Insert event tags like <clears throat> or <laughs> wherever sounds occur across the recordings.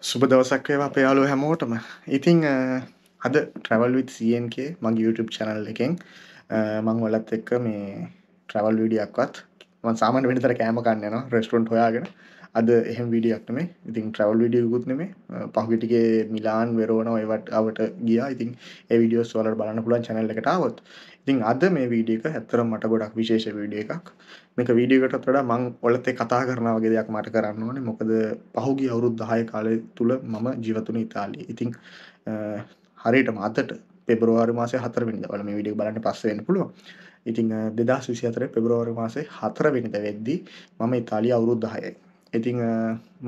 සුබ දවසක් වේවා අපේ යාළුවෝ හැමෝටම. ඉතින් අද travel with CNK මගේ YouTube channel එකෙන් මම ඔයාලත් එක්ක මේ travel video එකක්වත් මම සාමාන්‍ය වෙනතර කෑම කන්න යනවා restaurant හොයාගෙන. අද එහෙම video එකක් නෙමෙයි. ඉතින් travel video එකකුත් නෙමෙයි. පහුගිය ටිකේ මිලාන් වෙරෝනා ඔය වටවට ගියා. ඉතින් ඒ videos ඔයාලට බලන්න පුළුවන් channel එකට ආවොත්. ඉතින් අද මේ video එක ඇත්තටම මට ගොඩක් විශේෂ video එකක්. මේක වීඩියෝකටත් වඩා මං ඔලතේ කතා කරනවා වගේ දෙයක් මට කරන්න ඕනේ. මොකද පහුගිය අවුරුදු 10 කාලය තුල මම ජීවත් වුණේ ඉතාලියේ. ඉතින් හරියටම අදට පෙබරවාරි මාසේ 4 වෙනිදා. ඔයාලා මේ වීඩියෝ බලන්න පස්සේ වෙන්න පුළුවන්. ඉතින් 2024 පෙබරවාරි මාසේ 4 වෙනිදා වෙද්දී මම ඉතාලිය අවුරුදු 10යි. ඉතිං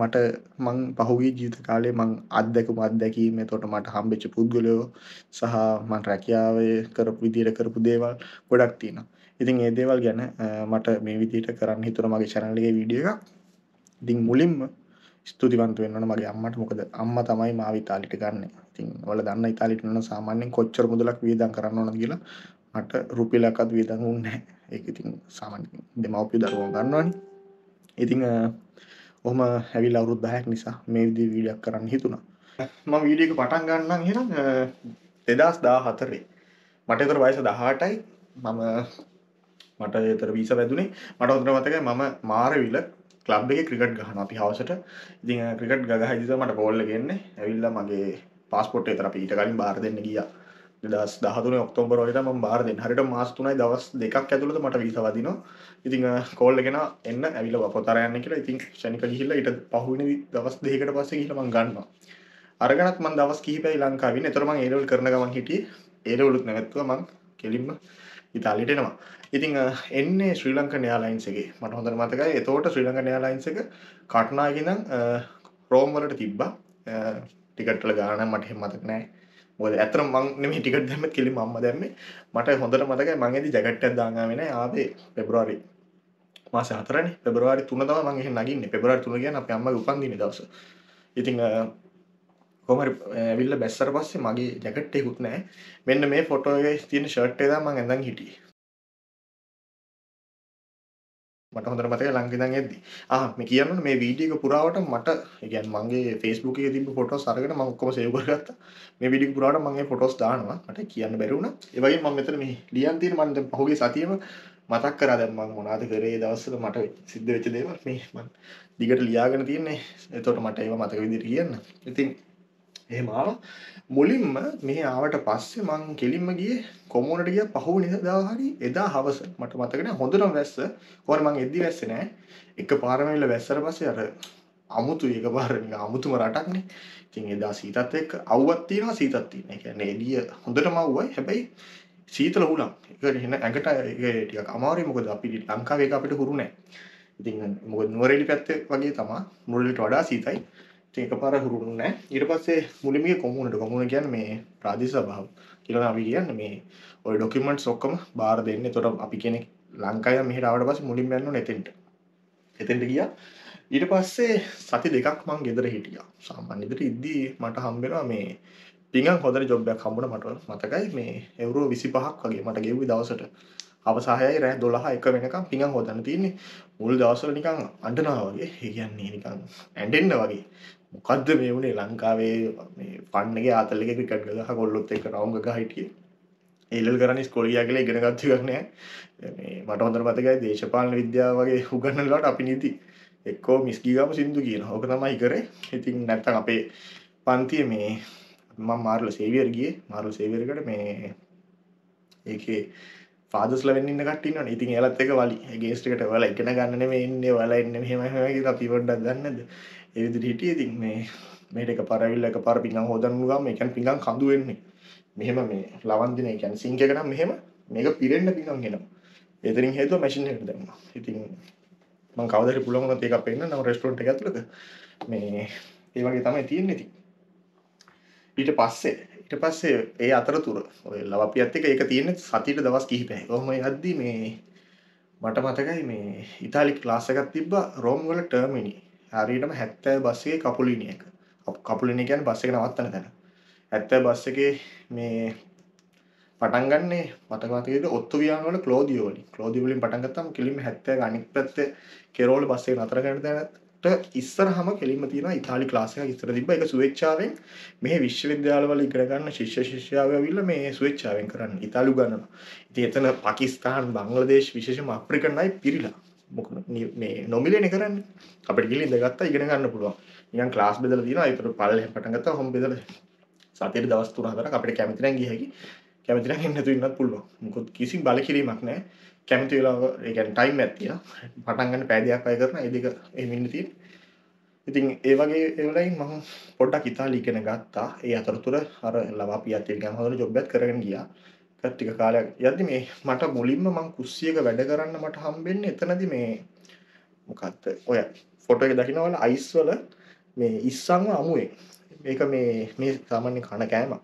මට මං පහුගේ ජීත කාලේ මං අත්දැකු අත්දැකීම තොට මට හම්බෙච්ච පුද්ගලයෝ සහ මන් රැකියාවය කරපු විදිර කරපු දේවල් ගොඩක් තියෙනවා ඉතින් ඒ දේවල් ගැන මට මේ විදිහට කරන්න හිතුණා මගේ channel එකේ වීඩියෝ එකක්. ඉතින් මුලින්ම ස්තුතිවන්ත වෙන්න ඕන මගේ අම්මට. මොකද අම්මා තමයි මාව ඉතාලියට ගන්න. ඉතින් ඔයාලා දන්න ඉතාලියට යන සාමාන්‍යයෙන් කොච්චර මුදලක් වියදම් කරන්න ඕනද කියලා මට රුපියලක්වත් වියදම් වුණේ නැහැ. ඒක ඉතින් සාමාන්‍යයෙන් දෙමව්පිය දරුවෝ ගන්නවනේ. ඉතින් ඔහම හැවිල් අවුරුදු 10ක් නිසා මේ විදිහේ වීඩියෝ එකක් කරන්න හිතුණා. මම වීඩියෝ එක පටන් ගන්න නම් එහෙනම් 2014 මට ඒතර වයස 18යි. මම මට ඒතර වීස වැදුනේ මට හොඳට මතකයි මම මාරවිල ක්ලබ් එකේ ක්‍රිකට් ගහනවා අපි හවසට ඉතින් ක්‍රිකට් ගගහ ඉඳලා මට බෝල් එක එන්නේ ඇවිල්ලා මගේ පාස්පෝට් එක අපි ඊට කලින් බාර දෙන්න ගියා 2013 ඔක්තෝබර් වගේ තමයි මම බාර දෙන්නේ හරියට මාස 3යි දවස් දෙකක් ඇතුළත මට වීසා වදිනවා ඉතින් කෝල් එකේන එන්න ඇවිල්ලා වපතර යන්න කියලා ඉතින් ශනික ගිහිල්ලා ඊට පහුවෙනි දවස් දෙකකට පස්සේ ගිහිල්ලා මම ගන්නවා අරගෙනත් මම දවස් කිහිපයයි ලංකාවෙ ඉන්නේ එතකොට මම ඒ ලෙවල් කරන ගමන් හිටියේ ඒ ලෙවලුත් නැවැත්තුවා මම කෙලින්ම ඉතාලියට එනවා ඉතිං එන්නේ ශ්‍රී ලංකන් යාලයින්සගේ මට හොඳර මතකයි එතෝට ශ්‍රී ලංකන් යාලයින්සක කට්නාගෙනම් රෝම්වලට තිබ්බා ටිකටල ගාන මට හෙමතක් නෑ මොද ඇතර මං ටිකට දැම කිලි මම්ම දැම්ම මට හොඳර මතකයි මගේද ජගට්ට දාගමෙන ආදේ පෙබරවාරි මාස හතරන පෙබරවාරි තුනතම මගේ නගින්න පෙබරා තුන කියන අප අම්ම උපන්දින දවස ඉතිං කොම ඇවිල්ල බැස්සර පස්සේ මගේ ජැකට්ටෙකුත් නෑ මෙන්න මේ ෆොටෝගේ තියෙන ෂර්ට්ේ දා මං ඇඳන් හිටිය මට හොඳට මතකයි ලංකේ ඉඳන් එද්දි. ආ මේ කියන්න මේ වීඩියෝ එක පුරාවට මට يعني මගේ Facebook එකේ තිබ්බ ෆොටෝස් අරගෙන මම ඔක්කොම සේව් කරගත්තා. මේ වීඩියෝ එක පුරාවට මම මේ ෆොටෝස් දානවා. මට කියන්න බැරි වුණා. ඒ වගේම මම මෙතන මේ ලියන් තියෙන මම දැන් පහුගිය සතියේම මතක් කරා දැන් මම මොනවද කරේ දවස්වල මට සිද්ධ වෙච්ච දේවල් මේ මම දිගට ලියාගෙන තියන්නේ. එතකොට මට ඒව මතක විදිහට කියන්න. ඉතින් එහෙම ආවා. මුලින්ම මෙහි ආවට පස්සේ මං කෙලින්ම ගියේ කොමෝනට ගියා පහුවෙනි දා හරි එදා හවස මට මතක නෑ හොඳටම වැස්ස. කොහොමද මං එද්දි වැස්සේ නෑ. එකපාරම ඇවිල්ලා වැස්සට පස්සේ අර අමුතු එකපාරම නිකන් අමුතුම රටක්නේ. ඉතින් එදා සීතත් එක්ක අවුවක් තියෙනවා සීතක් තියෙනවා. ඒ කියන්නේ එළිය හොඳටම අවුවයි. හැබැයි සීතල හුලම්. ඒක එහෙනම් ඇඟට ඒක ටිකක් අමාරුයි මොකද අපි ලංකාවේ ඒක අපිට හුරු නෑ. ඉතින් මොකද නුවරඑළි පැත්තේ වගේ තමයි මුරලට වඩා සීතයි. ඉතින් එකපාර හුරුුනේ නැහැ. ඊට පස්සේ මුලින්ම ගියේ කොමුණට. කොමුණ කියන්නේ මේ ප්‍රාදේශ සභාව කියලා අපි කියන්නේ මේ ওই ડોකියුමන්ට්ස් ඔක්කොම බාර දෙන්න. ඒතකොට අපි කෙනෙක් ලංකාවේ මෙහෙට ආවට පස්සේ මුලින්ම යන්න ඕනේ එතෙන්ට. එතෙන්ට ගියා. ඊට පස්සේ සති දෙකක් මං ගෙදර හිටියා. සාමාන්‍ය ගෙදර ඉද්දී මට හම්බෙනවා මේ පිඟන් හොඳට ජොබ් එකක් හම්බුණා මට මතකයි මේ එවුරෝ 25ක් වගේ මට ගෙව්වේ දවසට. අවසාහයයි රෑ 12 එක වෙනකම් පිඟන් හොදන්න තියෙන්නේ. මුල් දවස්වල නිකන් අඬනවා වගේ. ඒ කියන්නේ නිකන් ඇඬෙන්න වගේ. මොකක්ද මේ වුණේ ලංකාවේ මේ පන්නගේ ආතල එක ක්‍රිකට් ගහ කොල්ලොත් එක්ක රවුම් ගහ හිටියේ. ඒලල් කරන්නේ ස්කෝලියා කියලා ඉගෙන ගත්ත එකක් නෑ. මේ මට හොඳට මතකයි දේශපාලන විද්‍යාව වගේ උගන්වනලාට අපි නීති එක්කෝ මිස් ගීගාම සින්දු කියනවා. ඕක තමයි කරේ. ඉතින් නැත්තම් අපේ පන්තියේ මේ මම මාර්ල සේවියර් ගියේ. මාර්ල සේවියර් එකට මේ ඒකේ පාදස්ල වෙන්න කටන්න ඉති ඒලත් එක වලි ගේස්ටිකට වල එකන ගන්න මේ ඉන්න වල එන්න හෙම හමගේ අපි පොඩ්ඩක් ගන්නද ඒ විදිහට හිටියේ ඉතින් මේ මේට එක පරවිල්ල එක පාර පිඟන් හොදන්න ගාම ඒ කියන්නේ පිඟන් කඳු වෙන්නේ මෙහෙම මේ ලවන් දින ඒ කියන්නේ සිංක් එක නම් මෙහෙම මේක පිරෙන්න පිඟන් එනවා එතනින් හේතුව මැෂින් එකට දැම්මා ඉතින් මම කවදා හරි පුළුවන් වුණොත් ඒක පෙන්නන්න නම් රෙස්ටුරන්ට් එක ඇතුළත මේ ඒ වගේ තමයි තියෙන්නේ ඉතින් ඊට පස්සේ ඊට පස්සේ ඒ අතරතුර ඔය ලවපියත් එක ඒක තියෙන්නේ සතියට දවස් කිහිපයයි. කොහොම යද්දි මේ මට මතකයි මේ ඉතාලි ක්ලාස් එකක් තිබ්බා රෝම් වල ටර්මිනි. හරියටම 70 බස් එකේ කපුලිනිය එක. කපුලිනිය කියන්නේ බස් එක නවත්තන තැන. 70 බස් එකේ මේ පටන් ගන්න මතක මතකද ඔත්තු වියන් වල ක්ලෝදියෝ වලින් ක්ලෝදියෝ වලින් පටන් ගත්තම කෙලින්ම 70 අනිත් පැත්තේ කෙරෝල් බස් එක නතර කරන තැනට ඉස්සරහම කෙලින්ම තියෙනවා ඉතාලි ක්ලාස් එකක් ඉස්සර තිබ්බා ඒක ස්වේච්ඡාවෙන් මේ විශ්වවිද්‍යාල වල ඉගෙන ගන්න ශිෂ්‍ය ශිෂ්‍යාවෝ ඇවිල්ලා මේ ස්වේච්ඡාවෙන් කරන්නේ ඉතාලි උගන්වනවා ඉතින් එතන පාකිස්තාන් බංග්ලාදේශ් විශේෂම අප්‍රිකන් අය පිරිලා මේ නොමිලේනේ කරන්නේ අපිට ගිහින් ඉඳගත්තා ඉගෙන ගන්න පුළුවන් නිකන් ක්ලාස් බෙදලා තියෙනවා ඒතර පල්ලෙ පටන් ගත්තා හොම් බෙදලා සතියේ දවස් 3-4ක් අපිට කැමති නම් ගිය හැකි කැමති නම් එන්න නැතුව ඉන්නත් පුළුවන් මොකද කිසි බලකිරීමක් නැහැ කැමති වෙලාව ඒ කියන්නේ ටයිම් එකක් තියෙනවා පටන් ගන්න පෑ දෙකක් අය කරන ඒ දෙක එහෙම ඉන්න තියෙන්නේ ඉතින් ඒ වගේ ඒවලයින් මම පොඩ්ඩක් ඉතාලි ඉගෙන ගත්තා ඒ අතරතුර අර ලවා පියත් එක්ක ගම හොඳට ජොබ් එකක් කරගෙන ගියා ටික කාලයක් යද්දි මේ මට මුලින්ම මං කුස්සියක වැඩ කරන්න මට හම්බෙන්නේ එතනදි මේ මොකක්ද ඔය ෆොටෝ එක දකින්නවල අයිස් වල මේ ඉස්සන්ව අමුවේ මේක මේ මේ සාමාන්‍ය කන කෑමක්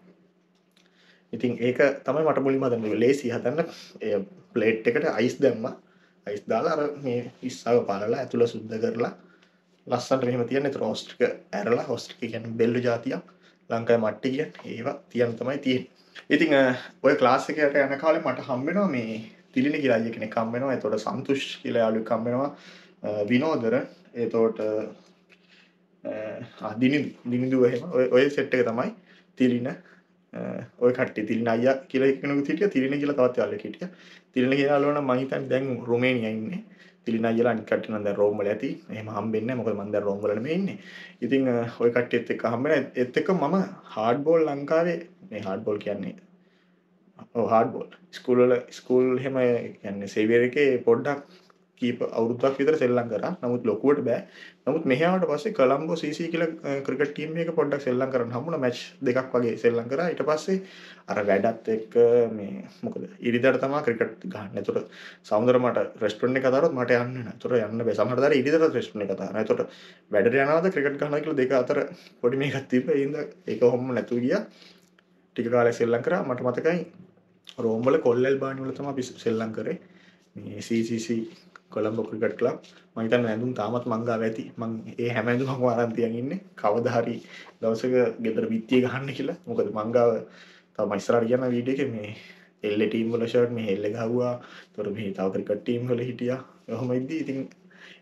ඉතින් ඒක තමයි මට මුලින්ම හදන්න ලේසි හදන්න ප්ලේට් එකට අයිස් දැම්මා අයිස් දාලා අර මේ ඉස්සව බලලා ඇතුළ සුද්ධ කරලා ලස්සන්ට මෙහෙම තියන්නේ රෝස්ට් එක ඇරලා හොස්ට් එක කියන්නේ බෙල්ලු జాතියක් ලංකාවේ මට්ටි කියන්නේ ඒවා තියන්න තමයි තියෙන්නේ ඉතිං ඔය ක්ලාසිකට යන කාලේ මට හම්බෙනවා මේ තිලින කියලා අය කෙනෙක් හම්බෙනවා. එතකොට සන්තුෂ් කියලා යාළුවෙක් හම්බෙනවා. විනෝදර. එතකොට අ දිනිදු දිනිදු එහෙම ඔය සෙට් එක තමයි තිලින ඔය කට තිල්න අය කියල එකනු සිටිය තිරෙන කියලා තවත් යාලට හිටිය තිරෙන කියයාලන මහිතන් දැන් රුමේනියඉන්නේ තිලින අයලා අනිත් කට්ටිය නම් දැන් රෝම් වල ඇති. එහෙම හම්බෙන්නේ නැහැ. මොකද මම දැන් රෝම් වල නෙමෙයි ඉන්නේ. ඉතින් ওই කට්ටියත් එක්ක හම්බෙන ඒත් එක්ක මම හાર્ඩ් බෝල් ලංකාවේ මේ හાર્ඩ් බෝල් කියන්නේ ඔව් හાર્ඩ් බෝල්. ස්කූල් වල ස්කූල් එහෙම කියන්නේ සේවියර් එකේ පොඩ්ඩක් කීප අවුරුද්දක් විතර සෙල්ලම් කරා. නමුත් ලොකුවට බෑ. නමුත් මෙහි ආවට පස්සේ කොලම්බෝ CC කියලා ක්‍රිකට් ටීම් එක පොඩ්ඩක් සෙල්ලම් කරන්න හම්බුණා. මැච් දෙකක් වගේ සෙල්ලම් කරා. ඊට පස්සේ අර වැඩත් එක්ක මේ මොකද ඉරිදාට තමයි ක්‍රිකට් ගහන්නේ. ඒතකොට සවුන්දර මට රෙස්ටුරන්ට් එකට ආවොත් මට යන්න නෑ. ඒතකොට යන්න බෑ. සමහර දවස් ඉරිදාට රෙස්ටුරන්ට් එකට ආවා. ඒතකොට වැඩට යනවාද ක්‍රිකට් ගහනවා කියලා දෙක අතර පොඩි මේකක් තිබ්බා. ඒ හින්දා ඒක හොම්ම නැතුව ගියා. ටික කාලයක් සෙල්ලම් කරා. මට මතකයි රෝම්වල කොල්ලල් බානිවල තම අපි සෙල්ලම් කරේ මේ CCC කොළඹ ක්‍රිකට් ක්ලබ් මම හිතන්නේ ඇඳුම් තාමත් මං ගාව ඇති මං ඒ හැම ඇඳුමක්ම අරන් තියන් ඉන්නේ කවදා හරි දවසක ගෙදර බිත්තිය ගහන්න කියලා මොකද මං ගාව තව ඉස්සරහට යන වීඩියෝ එකේ මේ එල්ල ටීම් වල ෂර්ට් මේ එල්ල ගහුවා තොර මේ තව ක්‍රිකට් ටීම් වල හිටියා ඔහොම ඉද්දි ඉතින්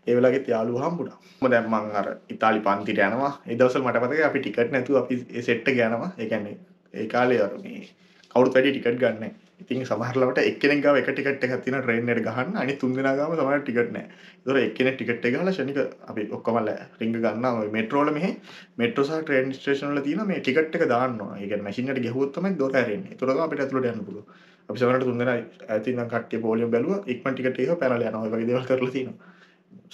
ඒ වෙලාවේ යාළුවෝ හම්බුණා. මම දැන් මං අර ඉතාලි පන්තිට යනවා. ඒ දවස්වල මට මතකයි අපි ටිකට් නැතුව අපි ඒ සෙට් එක යනවා. ඒ කියන්නේ ඒ කාලේ අර මේ කවුරුත් වැඩි ටිකට් ගන්නෑ. ඉතින් සමහරලවට එක්කෙනෙක් ගාව එක ටිකට් එකක් තියෙන ට්‍රේන් එකට ගහන්න අනිත් තුන් දෙනා ගාව සමහර ටිකට් නැහැ. ඒතොර එක්කෙනෙක් ටිකට් එක ගහලා ෂණික අපි ඔක්කොම රින්ග ගන්නවා ඔය මෙට්‍රෝ වල මෙහි මෙට්‍රෝ සහ ට්‍රේන් ස්ටේෂන් වල තියෙන මේ ටිකට් එක දාන්නවා. ඒ කියන්නේ මැෂින් එකට ගහුවොත් තමයි දොර ඇරෙන්නේ. ඒතොර ගාව අපිට ඇතුළට යන්න පුළුවන්. අපි සමහරට තුන් දෙනා ඇතින් නම් කට්ටිය බෝලියම් බැලුවා ඉක්මන් ටිකට් එක පැනලා යනවා. ඒ වගේ දේවල් කරලා තියෙනවා.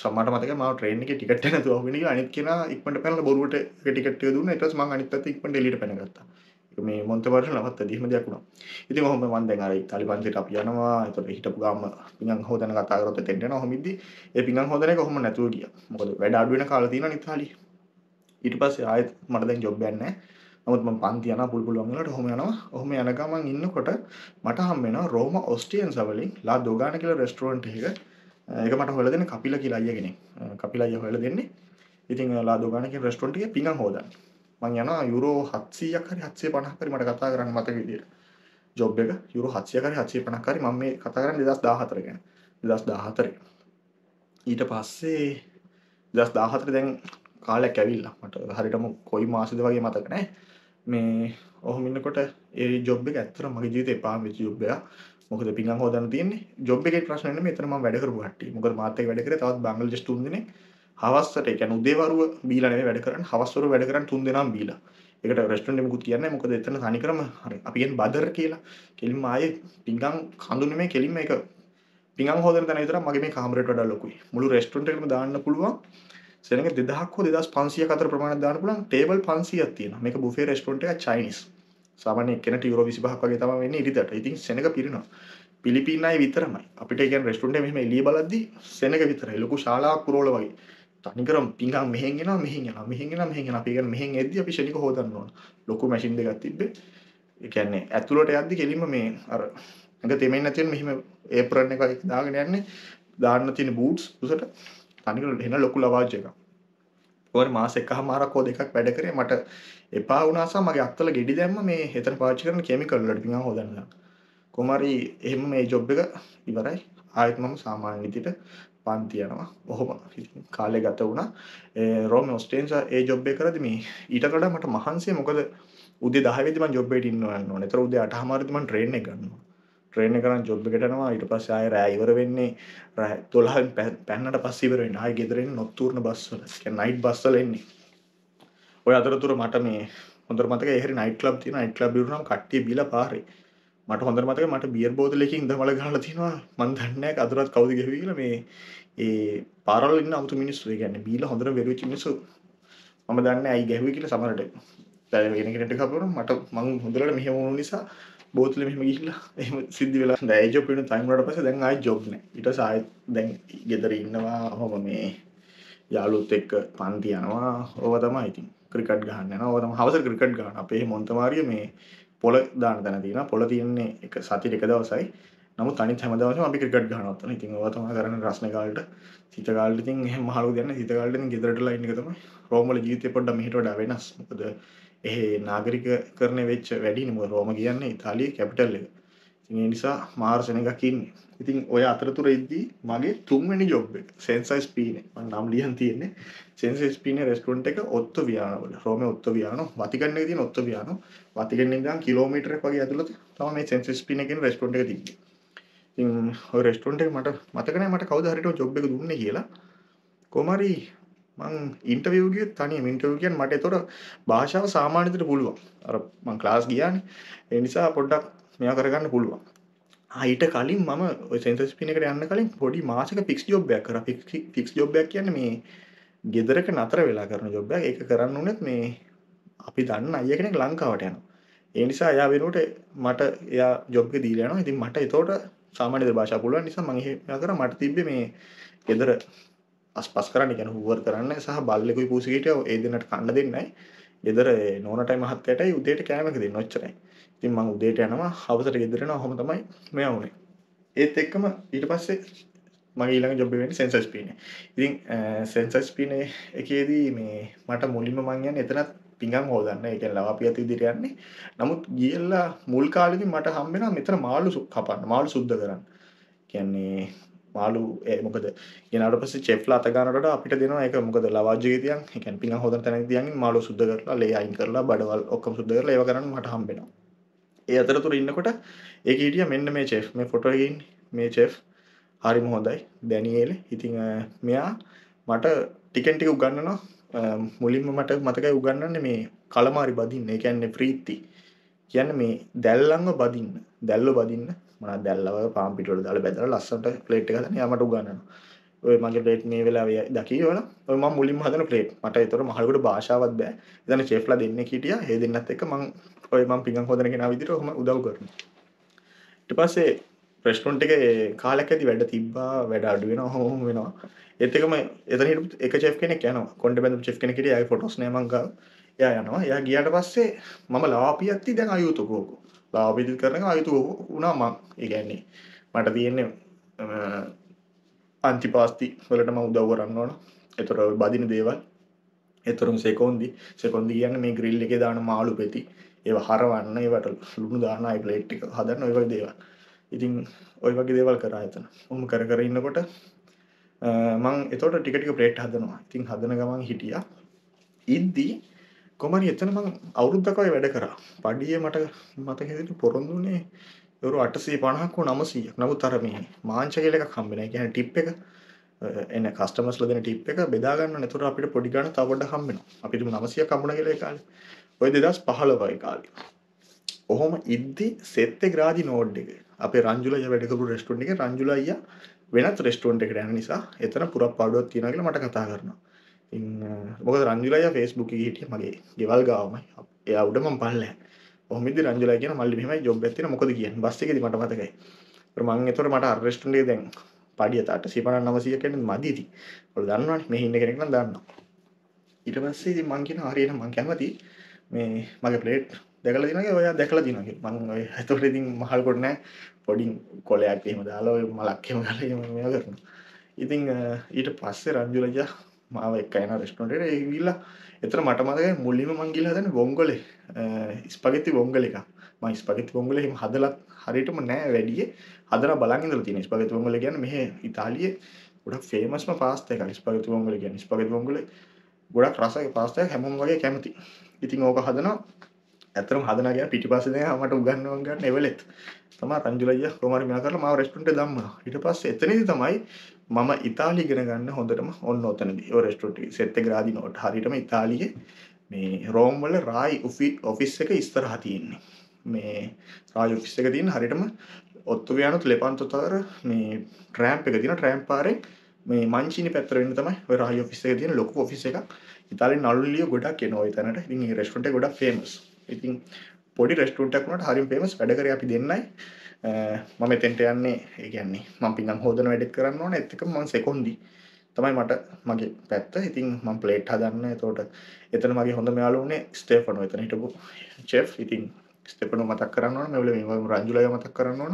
සමහරට මතකයි මම ට්‍රේන් එකේ ටිකට් එක නැතුව ආවෙ නේ අනිත් කෙනා ඉක්මනට පැනලා බොරුවට ටිකට් එක දුන්නා ඊට පස්සේ මම අනිත් පැත්තේ ඉක්මනට එළියට පැනගත්තා මේ මොන්තේවරට නවත්ත දීම දෙයක් වුණා. ඉතින් ඔහොම මම දැන් අර ඉතාලි පන්තියට අපි යනවා. ඒතකොට හිටපු ගාම පිඟන් හොදන කතා කරොත් එතෙන්ට යනවා. ඔහොම ඉද්දි ඒ පිඟන් හොදන එක ඔහොම නැතුව ගියා. මොකද වැඩ අඩු වෙන කාලේ තියෙනවා ඉතාලියේ. ඊට පස්සේ ආයෙත් මට දැන් ජොබ් එකක් නැහැ. නමුත් මම පන්ති යනවා පුළු පුළුවන් වෙලාවට ඔහොම යනවා. ඔහොම යන ගමන් ඉන්නකොට මට හම් වෙනවා රෝම ඔස්ටියන්ස් වලින් ලා දොගාන කියලා රෙස්ටුරන්ට් එක. ඒක මට හොයලා දෙන්නේ කපිල කියලා අයියා කෙනෙක්. කපිල අයියා හොයලා දෙන්නේ. ඉතින් ලා දොගාන කියන රෙස්ටුරන්ට් එකේ පිඟන් හොදන්නේ. මං යනවා යුරෝ 700ක් හරි 750ක් හරි මට කතා කරන්න මතක විදියට. ජොබ් එක යුරෝ 700ක් හරි 750ක් හරි මම මේ කතා කරන්නේ 2014 ගැන. 2014. ඊට පස්සේ 2014 දැන් කාලයක් ඇවිල්ලා මට හරියටම කොයි මාසෙද වගේ මතක නැහැ. මේ ඔහොම ඉන්නකොට ඒ ජොබ් එක ඇත්තටම මගේ ජීවිතේ පාම් වෙච්ච ජොබ් එකක්. මොකද පිංගම් හොදන්න තියෙන්නේ. ජොබ් එකේ ප්‍රශ්න නෙමෙයි. එතන මම වැඩ කරපු කට්ටිය. මොකද මාත් එක්ක වැඩ කරේ තවත් බංග්ලාදේශ් තුන් දෙනෙක්. හවස්සට ඒ කියන්නේ උදේවරුව බීලා නෙවෙයි වැඩ කරන්නේ හවස්වරු වැඩ කරන්නේ තුන් දෙනාම බීලා. ඒකට රෙස්ටුරන්ට් එකකුත් කියන්නේ මොකද එතන තනිකරම හරි අපි කියන්නේ බදර් කියලා. කෙලින්ම ආයේ පිංගම් කඳු නෙමෙයි කෙලින්ම ඒක පිංගම් හොදන තැන විතරක් මගේ මේ කාමරේට වඩා ලොකුයි. මුළු රෙස්ටුරන්ට් එකම දාන්න පුළුවන්. සෙනඟ 2000 හෝ 2500 අතර ප්‍රමාණයක් දාන්න පුළුවන් ටේබල් 500ක් තියෙනවා. මේක බුෆේ රෙස්ටුරන්ට් එකක් චයිනීස්. සාමාන්‍ය එක්කෙනට යුරෝ 25ක් වගේ තමයි වෙන්නේ ඉරිදට. ඉතින් සෙනඟ පිරිනවා. පිලිපීන් අය විතරමයි. අපිට කියන්නේ රෙස්ටුරන්ට් එකේ මෙහෙම එළිය බලද්දි සෙනඟ විතරයි. ලොකු ශාලාවක් පුරවල වගේ. තනිකරම පිංගම් මෙහෙන් එනවා මෙහෙන් යනවා මෙහෙන් එනවා මෙහෙන් යනවා අපි කියන්නේ මෙහෙන් එද්දි අපි ෂෙලික හොදන්න ඕන ලොකු මැෂින් දෙකක් තිබ්බේ ඒ කියන්නේ ඇතුළට යද්දි කෙලින්ම මේ අර ඇඟ තෙමෙන්න තියෙන මෙහෙම ඒප්‍රන් එකක් දාගෙන යන්නේ දාන්න තියෙන බූට්ස් උසට තනිකර එන ලොකු ලවාජ් එකක් ඔවර මාස එකහමාරක් හෝ දෙකක් වැඩ කරේ මට එපා වුණා සම මගේ අත්තල ගෙඩි දැම්ම මේ හෙතන පාවිච්චි කරන කිමිකල් වලට පිංගම් හොදන්න කොහොම හරි එහෙම මේ ජොබ් එක ඉවරයි ආයෙත් මම සාමාන්‍ය විදිහට මං තියනවා බොහොම කාලය ගත වුණා රෝම ඔස්ටේන්ස ඒ ජොබ්බය කරද මේ ඊට කඩ මට මහන්සේ මොකද උද දහවිදම ජොබ්බට ඉන්නවන්න නතර උද අටහමාරතම ට්‍රේන ගන්නවා ට්‍රේන කරන ජොබ් එකටනවා ඊට පස්ස අය රෑයිවර වෙන්නේ රෑ තොලහන් පැන්නට පස්සිවරෙන් අය ගෙදරෙන් නොත්තුූර්ණ බස්වල නයිට් බස්සලෙන්නේ ඔය අතරතුර මට මේ හොඳර මතක එහරි නයිට ලබ් තින යිට ලබ රුනම් කට්ටිය බිල පාරේ මට හොඳ මතක මට බියර් බෝතලකින් දමල ගහලා තියෙනවා මන් දන්නේ අදරත් කවුද ගහවි කියලා මේ ඒ පාරවල ඉන්න අමුතු මිනිස්සු ඒ කියන්නේ බීලා හොඳට වෙරුවිච්ච මිනිස්සු මම දන්නේ ඇයි ගැහුවේ කියලා සමහරට දැන් වෙන කෙනෙක්ට කපුවම මට මං හොඳට මෙහෙම වුණු නිසා බෝතලෙ මෙහෙම ගිහිල්ලා එහෙම සිද්ධ වෙලා දැන් ඒ ජොබ් වෙන ටයිම් වලට පස්සේ දැන් ආයෙ ජොබ් නැහැ ඊට පස්සේ ආයෙ දැන් ගෙදර ඉන්නවා ඔහොම මේ යාළුවොත් එක්ක පන්ති යනවා ඕව තමයි ඉතින් ක්‍රිකට් ගහන්න යනවා ඕව තමයි හවස ක්‍රිකට් ගහන අපේ මොන්තමාරිය මේ පොළ දාන තැන තියෙනවා. පොළ තියෙන්නේ එක සතියට එක දවසයි. නමුත් අනිත් හැම දවසම අපි ක්‍රිකට් ගහනවා තමයි. ඉතින් ඒවා තමයි කරන්නේ රස්නේ කාලේට. සීත කාලේට ඉතින් එහෙම මහලු දෙන්නේ. සීත කාලේට ඉතින් ගෙදරට ලයින් එක තමයි. රෝම වල ජීවිතේ පොඩ්ඩක් මෙහෙට වඩා වෙනස්. මොකද එහේ නාගරිකකරණය වෙච්ච වැඩි නේ. මොකද රෝම කියන්නේ ඉතාලියේ කැපිටල් එක. ඉතින් ඒ නිසා මාර්ෂණ එකක් ඉන්නේ. ඉතින් ඔය අතරතුරේදී මගේ තුන්වෙනි ජොබ් එක සෙන්සයිස් පීනේ මම නම් ලියන් තියෙන්නේ. සෙන්සයිස් පීනේ රෙස්ටුරන්ට් එක ඔත්තු වියානෝ වල. රෝමේ ඔත්තු වියානෝ වතිකන් එකේ තියෙන ඔත්තු වියානෝ. වතිකන් ඉඳන් කිලෝමීටරයක් වගේ ඇතුළත තමයි මේ සෙන්සයිස් පීනේ කියන රෙස්ටුරන්ට් එක තිබ්බේ. ඉතින් ඔය රෙස්ටුරන්ට් එක මට මතක නැහැ මට කවුද හරියට ජොබ් එක දුන්නේ කියලා. කොහමරි මං ඉන්ටවිය් ගිය තනියම ඉන්ටවිව් කියන්නේ මට ඒතොර භාෂාව සාමාන්‍යයට පුළුවන්. අර මං ක්ලාස් ගියානේ. ඒ නිසා පොඩ්ඩක් මෙයා කරගන්න පුළුවන් ඊට කලින් මම සෙන්සස් පිනකට යන්න කලින් පොඩි මාසක ෆික්ස් ජොබ්බයක් කර ෆික්ස් ජොබ්බයක් කියන්නේ මේ ගෙදරක නතර වෙලා කරන ජොබ්බයක් ඒක කරන්න උනත් මේ අපි දන්න අය කෙනෙක් ලංකාවට යනවා ඒ නිසා එයා වෙනුවට මට එයා ජොබ් එක දීලා යනවා ඉතින් මට ඒතකොට සාමාන්‍ය භාෂා පුළුවන් නිසා මම ඒක කර මට තිබ්බේ මේ ගෙදර අස්පස් කරන්න කියන හුවර් කරන්න සහ බල්ලෙකුයි පූසිකීටව ඒ දෙන්නට කන්න දෙන්නයි ගෙදර නෝනටයි මහත්තයටයි උදේට කෑමක දෙන්න ඔච්චරයි ඉතින් මම උදේට යනවා හවසට ගෙදර එනවා ඔහොම තමයි මෙයා වුනේ. ඒත් එක්කම ඊට පස්සේ මගේ ඊළඟ ජොබ් එක වෙන්නේ සෙන්සස් පීනේ. ඉතින් සෙන්සස් පීනේ එකේදී මේ මට මුලින්ම මං යන්නේ එතනත් පිඟම් හොදන්න ඒ කියන්නේ ලවාපියත් විදිහට යන්නේ. නමුත් ගියලා මුල් කාලෙදි මට හම්බ වෙනවා මෙතන මාළු කපන්න, මාළු සුද්ධ කරන්න. කියන්නේ මාළු මොකද ගෙනාට පස්සේ චෙෆ්ලා අත ගන්නකොට අපිට දෙනවා ඒක මොකද ලවාජ්ජේ තියන්, ඒ කියන්නේ පිඟම් හොදන තැනදී තියන් මාළු සුද්ධ කරලා, ලේ අයින් කරලා, බඩවල් ඔක්කොම සුද්ධ කරලා ඒව කරන්න මට හම්බ වෙනවා. ඒ අතරතුර ඉන්නකොට ඒක හිටිය මෙන්න මේ චෙෆ් මේ ෆොටෝ එකේ මේ චෙෆ් හරිම හොඳයි ඩැනියෙල් ඉතින් මෙයා මට ටිකෙන් ටික උගන්වනවා මුලින්ම මට මතකයි උගන්වන්නේ මේ කලමාරි බදින්න ඒ කියන්නේ ප්‍රීති කියන්නේ මේ දැල්ලන්ව බදින්න දැල්ල බදින්න මම දැල්ලව පාම් පිටවල දාලා බෙදලා ලස්සනට ප්ලේට් එක හදන යාමට උගන්වනවා ඔය මගේ ප්ලේට් මේ වෙලාවේ දකී ඕන. ඔය මම මුලින්ම හදන ප්ලේට්. මට ඒතර මහලකට භාෂාවක් බෑ. ඉතින් ෂෙෆ්ලා දෙන්නේ හිටියා. ඒ දෙන්නත් එක්ක මම ඔය මම පිඟන් හොදන කෙනා විදිහට ඔහම උදව් කරනවා. ඊට පස්සේ ප්‍රශ්ටුන්ට එක කාලක් ඇති වැඩ තිබ්බා වැඩ අඩුවෙන හොම වෙනවා එතකම එතනට එක චෙක් කෙනෙක් යන කොට බැඳ චෙක් කෙනෙට යයි ෆොටස් නමග යා යනවා යා ගියට පස්සේ මම ලාපියත්ති දැන් අයුතුකෝකු ලාපිදි කරන අයුතු වුණා මං ඒගැන්නේ මට තියෙන්නේ අංචිපාස්ති වලටම උදව් කරන්න ඕන. එතකොට ওই බදින දේවල්. එතරම් සෙකොන්දි සෙකොන්දි කියන්නේ මේ grill එකේ දාන මාළු පෙති. ඒව හරවන්න, ඒවට ලුණු දාන, ඒ ප්ලේට් එක හදන්න ওই වගේ දේවල්. ඉතින් ওই වගේ දේවල් කරා එතන. උඹ කර කර ඉන්නකොට මං එතකොට ටික ටික ප්ලේට් හදනවා. ඉතින් හදන ගමන් හිටියා. ඉද්දි කොමරි එතන මං අවුරුද්දක් වගේ වැඩ කරා. පඩියේ මට මතක හිටින පොරොන්දුනේ යුරෝ 850ක් හෝ 900ක්. නමුත් අර මේ මාංශ කියලා එකක් හම්බෙන්නේ නැහැ. කියන්නේ ටිප් එක එන කස්ටමර්ස්ලා දෙන ටිප් එක බෙදා ගන්න නතර අපිට පොඩි ගන්න තව පොඩ්ඩක් හම්බෙනවා. අපිට 900ක් හම්බුණා කියලා ඒ කාලේ. ওই 2015 වගේ කාලේ. ඔහොම ඉද්දි සෙත් එක රාජි නෝඩ් එක. අපේ රංජුල අයියා වැඩ කරපු රෙස්ටුරන්ට් එකේ රංජුල අයියා වෙනත් රෙස්ටුරන්ට් එකට යන නිසා එතන පුරප්පාඩුවක් තියෙනවා කියලා මට කතා කරනවා. ඉතින් මොකද රංජුල අයියා Facebook එකේ හිටියේ මගේ ගෙවල් ගාවමයි. එයා උඩ මම පල්ලෑ. කොහොමද රංජලා කියන මල්ලි මෙහෙමයි ජොබ් එකක් තියෙන මොකද කියන්නේ බස් එකේදී මට මතකයි. ඒතර මං ඒතර මට අරෙස්ට් උනේ දැන් පඩියට 850 900 කියන්නේ මදි ඉතින්. ඔය දන්නවනේ මෙහි ඉන්න කෙනෙක් නම් දන්නවා. ඊට පස්සේ ඉතින් මං කියනවා හරියට මං කැමති මේ මගේ ප්ලේට් දැකලා දිනගේ ඔයා දැකලා දිනවා කියලා. මම ඔය එතකොට ඉතින් මහල් කොට නැහැ. පොඩි කොලයක් එහෙම දාලා ඔය මලක් එහෙම ගාලා එහෙම මේවා කරනවා. ඉතින් ඊට පස්සේ රංජුලජා මාව එක්ක යන රෙස්ටෝරන්ට් එකට ගිහිල්ලා එතන මට මතකයි මුලින්ම මං ගිහිල්ලා හදන්නේ බොංගොලේ. ස්පගෙති බොංගල එක ම ස්පගෙති බොංගල හිම හදලත් හරිටම නෑ වැඩිය හදර බලගදල තින ස්පගති ොංගල ගැන මෙහ ඉතාලිය ගොඩක් ෆේමස්ම පාස්තය එක ස්පගති ොංගල ගැන ස්පගති ොංගල ගොඩක් රසක පාස්තය හැමම් වගේ කැමති ඉතින් ඕක හදන ඇතරම් හදනගේ පිටි පසනය මට උගන්නවගන්න එවලෙත් තම රංජලජ කොමර මෙයා කරලා මාව රෙස්ටුරන්ට් දම්ම ඊට පස්සේ එතනදී තමයි මම ඉතාලි ඉගෙන ගන්න හොඳටම ඔන්න ඔතනදී ඔය රෙස්ටුරන්ට් එකේ සෙට් එක ග්‍රාදීනෝට හරියටම ඉතාලියේ මේ රෝම් වල රායි ඔෆිස් එක ඉස්සරහ තියෙන්නේ. මේ රායි ඔෆිස් එක තියෙන හරියටම ඔත්තුව යනත් ලෙපන්තොත අතර මේ ට්‍රෑම්ප් එක තියෙන ට්‍රෑම්ප් පාරෙන් මේ මංචිනි පැත්තර වෙන්න තමයි ඔය රායි ඔෆිස් එකේ තියෙන ලොකු ඔෆිස් එකක්. ඉතාලියේ නළුලිය ගොඩක් එනවා ඒ තැනට. ඉතින් මේ රෙස්ටුරන්ට් එක ගොඩක් ෆේමස්. ඉතින් පොඩි රෙස්ටුරන්ට් එකක් වුණාට හරියම ෆේමස් වැඩ කරේ අපි දෙන්නයි. මම එතෙන්ට යන්නේ ඒ කියන්නේ මම පින්නම් හොදන වැඩක් කරන්න ඕනේ. ඒත් එක්කම මම සෙකොන්ඩි තමයි මට මගේ පැත්ත. ඉතින් මම ප්ලේට් හදන්න. එතකොට එතන මගේ හොඳම යාළුවා උනේ ස්ටෙෆනෝ. එතන හිටපු chef. ඉතින් ස්ටෙෆනෝ මතක් කරන්න ඕන. මෙවල මේ රංජුලය මතක් කරන්න ඕන.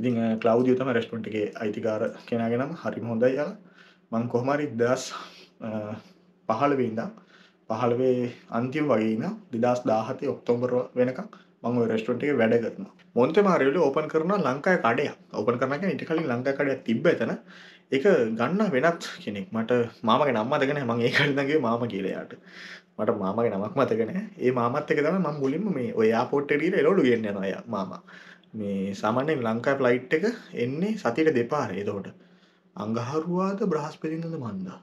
ඉතින් ක්ලවුඩියෝ තමයි රෙස්ටුරන්ට් එකේ අයිතිකාර කෙනාගේ නම. හරිම හොඳයි යාළුවා. මම කොහොම හරි 2015 ඉඳන් 15 අන්තිම වගේ ඉඳන් 2017 ඔක්තෝබර් වෙනකම් මම ඔය රෙස්ටුරන්ට් එකේ වැඩ කරනවා. මොන්තේ මාරියෝලි ඕපන් කරනවා ලංකාවේ කඩයක්. ඕපන් කරනවා කියන්නේ ඊට කලින් ලංකාවේ කඩයක් තිබ්බ එතන. එක ගන්න වෙනත් කෙනෙක් මට මාමග නම්මතගෙන මං ඒ කරන්නගේ මාම කියලයාට මට මාමග නමක් මතගෙන ඒ මාමත්තක තම ම මුලින්ම මේ ඔයා පොට්ටට එලොඩු ගන්න නොය මාම මේ සාමන්‍යෙන් ලංකා ප්ලයිට් එක එන්නේ සතිට දෙපාර එදෝට අංගහරුවාද බ්‍රහස්පතින්නද මන්දා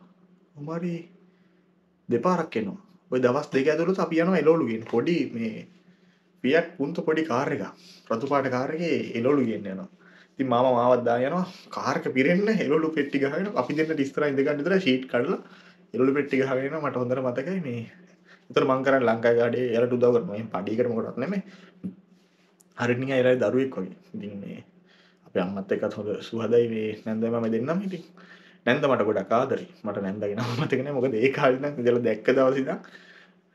උමරි දෙපාරක් එනවා ඔය දවස් දෙක ඇතුළු අපියන එලෝලුගෙන් පොඩි මේ පියක් පුන්ත පොඩි කාර් එක රතුපාට කාරගේ එලොලු ගෙන්න්නනවා ඉතින් මාම මාවත් දාගෙන යනවා කාර් එක පිරෙන්න එළවලු පෙට්ටි ගහගෙන අපි දෙන්න ඉස්සරහින් ඉඳගන්න විතර ෂීට් කඩලා එළවලු පෙට්ටි ගහගෙන එනවා මට හොඳට මතකයි මේ උතර මං කරන්නේ ලංකාවේ ගාඩේ එයාලට උදව් කරනවා මේ පඩියකට මොකටවත් නෙමෙයි හරිනි අයරයි දරුවෙක් වගේ ඉතින් මේ අපේ අම්මත් එක්කත් හොඳ සුහදයි මේ නැන්දම මම දෙන්නම ඉතින් නැන්ද මට ගොඩක් ආදරේ මට නැන්දගෙන මතක නෑ මොකද ඒ කාලේ ඉඳන් ඉඳලා දැක්ක දවස් ඉඳන්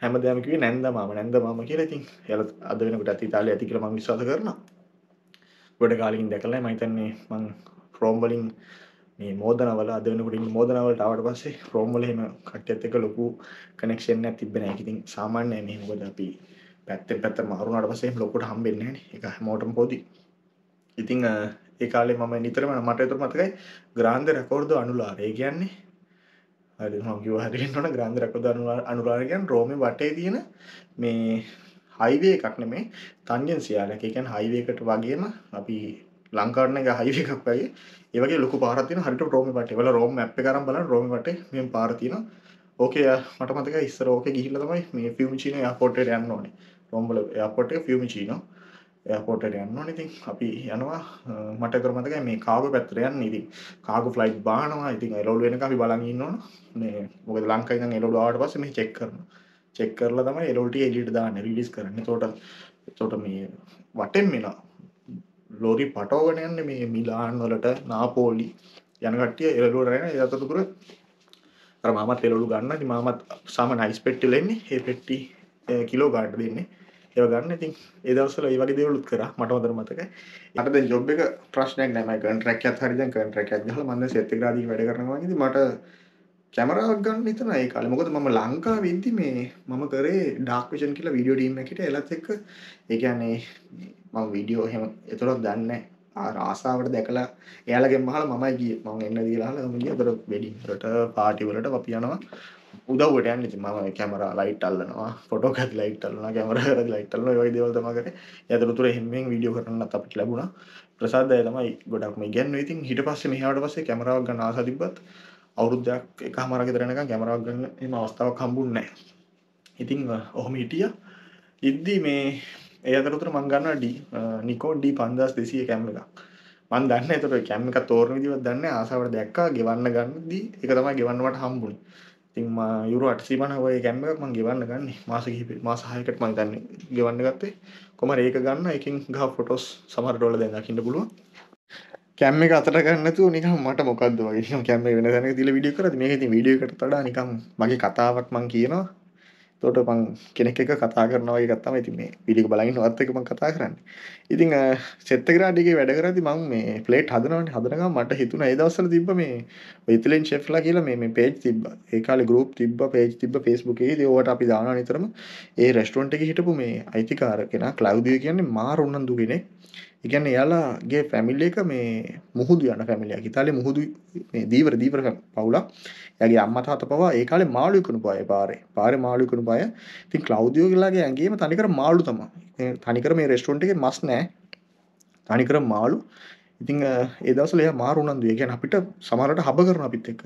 හැමදාම කිව්වේ නැන්ද මම නැන්ද මම කියලා ඉතින් එයාලා අද වෙනකොට ඉතාලියේ ඇති කියලා මම විශ්වාස කරනවා ගොඩ කාලින් දැකලා මයිතන්නේ මං රෝම්බලින් මේ මෝදනවල අද වෙනකොට මෝදනවලට ආවට පස්සේ රෝම්වල එහෙම කට්ටියත් එක්ක ලොකු කනෙක්ෂන් එකක් තිබ්බේ නැහැ. ඉතින් සාමාන්‍යයෙන් මේ මොකද අපි පැත්තෙන් පැත්ත මාරු වුණාට පස්සේ ලොකුට හම්බෙන්නේ නැහැ නේ. ඒක හැමෝටම පොදි. ඉතින් ඒ කාලේ මම නිතරම මට විතර මතකයි ග්‍රාන්ද රෙකෝර්ඩ් අනුලාර. ඒ කියන්නේ හරි මම කිව්වා හරියටම ග්‍රාන්ද රෙකෝර්ඩ් අනුලාර කියන්නේ රෝමේ වටේ තියෙන මේ හයිවේ එකක් නෙමේ තන්ජන්සියාලක එකන් හයිවේකට වගේම අපි ලංකාරන එක හයිවකක් වගේ ඒවගේ ලොක පාරතින හරිට රෝම පට වල රෝම අප් කරම් බල රෝම පට මෙම පාරතින ඕකය මට මතක ඉස්සරෝක ගිහිල තමයි මේ ෆිම් චීන යාපොට යන්න ඕන රෝම්බල යාපොට ෆිම් චීන යාපොට යන්න ඉතින් අපි යනවා මට කරමතක මේ කාග පැත්තරයන් ඉති කාග ෆ්ලයි් බානවා ඉතින් එලෝල් වෙන අපි බලගන්නවන මේ මොක ලංකායින් එලෝඩ ආට පස මේ චෙක් කරනවා චෙක් කරලා තමයි එලෝට එලිට e දාන්න රිලිස් කරන්න තොට තොට මේ වටෙන් මෙලා ලෝරි පටෝගන යන්න මේ මිලාන් වලට නාපෝලි යනකටිය එලෝරයන යතතුකර මමත් එලොලු ගන්න මමත් සම නයිස් පෙට්ටිලෙන්නේ ඒ පෙට්ටි කිලෝ ගාඩ් දෙන්නේ ඒව ගන්න ඉතින් ඒදවසල ඒ වගේ දේවලුත් කර මට හොඳට මතකයි අට දැන් ජොබ් එක ප්‍රශ්නයක් නෑ මම කන්ට්‍රැක්ට් එකත් හරියද කන්ට්‍රැක්ට් එකක් ගහලා මම සෙත් එක වැඩ කරනවා ඉතින් මට කැමරාවක් ගන්න හිතන ඒ කාලේ. මොකද මම ලංකාවේ ඉද්දි මේ මම කරේ ඩාර්ක් විෂන් කියලා වීඩියෝ ටීම් එකකට එලත් එක්ක ඒ කියන්නේ මම වීඩියෝ එහෙම එතරම් දන්නේ නැහැ. ආසාාවට දැකලා එයාලගේ මහල මමයි ගිය මං එන්න දීලාලා මිය තර වැඩිට පාටිවලට පපියනවා උදවට යන්න මම කැමර ලයිට් අල්ලනවා පොටෝකත් ලයිට් අල්ලන කැමර ලයිටල්ල වයි දවතමකට ඇතරතුර හෙමෙන් විඩියෝ කරන්න අපට ලැබුණ ප්‍රසාදය තමයි ගොඩක් මේ ගැන්න ඉතින් හිට පස්සේ මෙහාට පස්සේ කැමරාවක් ගන්න ආසතිබත් අවුරුද්දයක් එකහමාරක් විතර යනකම් කැමරාවක් ගන්න එහෙම අවස්ථාවක් හම්බුන්නේ නැහැ. ඉතින් ඔහොම හිටියා. ඉද්දි මේ ඒ අතරතුර මම ගන්නවා D Nikon D5200 කැම් එකක්. මම දන්නේ ඒතර කැම් එක තෝරන විදිහවත් දන්නේ ආසාවට දැක්කා ගෙවන්න ගන්නදී ඒක තමයි ගෙවන්න මට හම්බුනේ. ඉතින් මම යුරෝ 850 වගේ කැම් එකක් මම ගෙවන්න ගන්නේ මාස කිහිපෙ මාස 6කට මම දන්නේ ගෙවන්න ගත්තේ. කොහමද ඒක ගන්න එකෙන් ගහ ෆොටෝස් සමහර ඩොලර් දැන් දකින්න පුළුවන්. කැම්ම එක අතට ගන්නතු නිකම් මට මොකක්ද වගේ කැම වෙන දැන දිල විඩිය කරද මේ ති විඩිය එකට තඩා නිකම් මගේ කතාවක් මං කියනවා තොට පං කෙනෙක් එක කතා කරනවාගේ කත්තම ඇති මේ පිඩික බලගන්න අත්තකම කතා කරන්න ඉතිං සෙත්තකරාඩිගේ වැඩකරති මං මේ පලේට් හදනවට හදනක මට හිතුන ඒදවසර තිබ මේ ඉතලෙන් ශෙෆ්ලා කියලා මේ පේජ් තිබ ඒකාල ගරුප් තිබ පේජ් තිබ ෆෙස්බුකේ දවට අපි දාන නිතරම ඒ රෙස්ටරන්ට එක හිටපු මේ අයිතිකාර කෙන කලව්දිය කියන්නේ මාරුන්නන් දුගෙනෙක් එකන්න යාලාගේ පැමිල්ල එක මේ මුහුදු යන පැමිලියක් ඉතාලේ මුහුදු දීවර දීවර පවුලක් යගේ අම්මතාත පවා ඒ කාලේ මාළු ඉක්ුණු බය පාරේ පාරේ මාළු ඉක්ුණු බය ඉතින් ක්ලවුඩියෝ කියලාගේ ඇඟේම තනිකර මාළු තමයි තනිකර මේ රෙස්ටොරන්ට් එකේ මස් නැහැ තනිකර මාළු ඉතින් ඒ දවස්වල එයා මාරු උනන්දුයි. ඒ කියන්නේ අපිට සමහරවිට හබ කරන අපිත් එක්ක.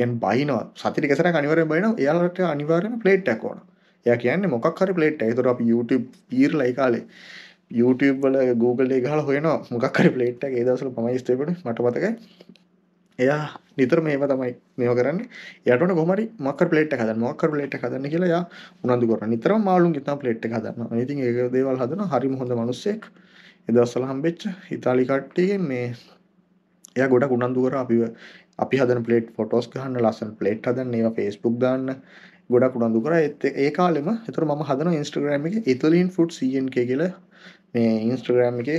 කියන්නේ බයිනවා. සතියට ගැසරක් අනිවාර්යෙන් බයිනවා. එයාලට අනිවාර්යෙන් ප්ලේට් එකක් ඕන. එයා කියන්නේ මොකක් හරි ප්ලේට් එකක්. ඒතර අපි YouTube පීරලා ඒ කාලේ YouTubeුබල Google ගහල හොයන මොක්කර පලේට් එක දසල පමයි ස්තේපට මට පතකයි එයා නිතර මේම තමයි මේ කරන්න යට ගොමරි මක් පලේට හද මොක්කර පලේට හදන්න කියලා උනන්දු කර නිතර මාලු ඉතා පලේට් හදන්න ඉතින් ඒ දේවල් හදන හරි හොඳ මනුස්සෙක් එදස්සල හම්බෙච්ච හිතාලිකට්ටගේ මේ එය ගොඩ ගුණන්දු කර අපිව අපි හදන පලේට් ෆොටෝස් ගහන්න ලස්සන් පලේට් හදන්න ඒවා ෆේස්බුක් දාන්න ගොඩක් උනන්දු කර ඒ කාලෙම එතුර ම හදන ඉස්ටග්‍රම එක ඉතුලින් ෆුට් සන්ගේ කියලා මේ ඉන්ස්ට්‍රග්‍රෑම් එකේ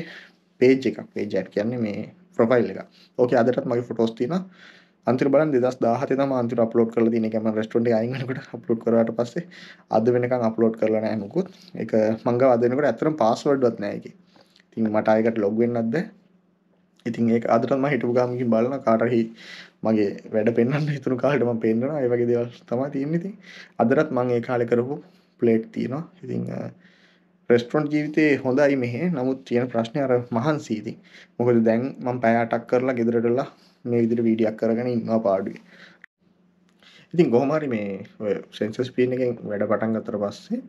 පේජ් එකක් පේජ් ඇඩ් කියන්නේ මේ ප්‍රොෆයිල් එක. ඕකේ අදටත් මගේ ෆොටෝස් තියෙනවා. අන්තිර බලන් 2017 තමයි අන්තිර අප්ලෝඩ් කරලා තියෙන එක මම රෙස්ටොරන්ට් එකේ අයින් වෙනකොට අප්ලෝඩ් කරාට පස්සේ අද වෙනකන් අප්ලෝඩ් කරලා නැහැ මොකුත්. ඒක මං ගාව අද වෙනකොට ඇත්තටම පාස්වර්ඩ්වත් නැහැ ඒකේ. ඉතින් මට ආයෙකට ලොග් වෙන්නත් බැහැ. ඉතින් ඒක අදටත් මම හිටපු ගාමකින් බලන කාටරි මගේ වැඩ පෙන්වන්න හිතුණු කාලේට මම පෙන්වනවා. ඒ වගේ දේවල් තමයි තියෙන්නේ ඉතින්. අදටත් මම ඒ කාලේ කරපු ප්ලේට් තියෙනවා. ඉතින් රෙස්ටරොන්ට් ජීවිතේ හොඳයි මෙහෙ. නමුත් තියෙන ප්‍රශ්නේ අර මහන්සි ඉතින්. මොකද දැන් මම පැය 8ක් කරලා ගෙදරටලා මේ විදිහට වීඩියක් කරගෙන ඉන්නවා පාඩුවේ. ඉතින් කොහොමහරි මේ ඔය සෙන්සස් පීන් එකෙන් වැඩ පටන් ගත්තට පස්සේ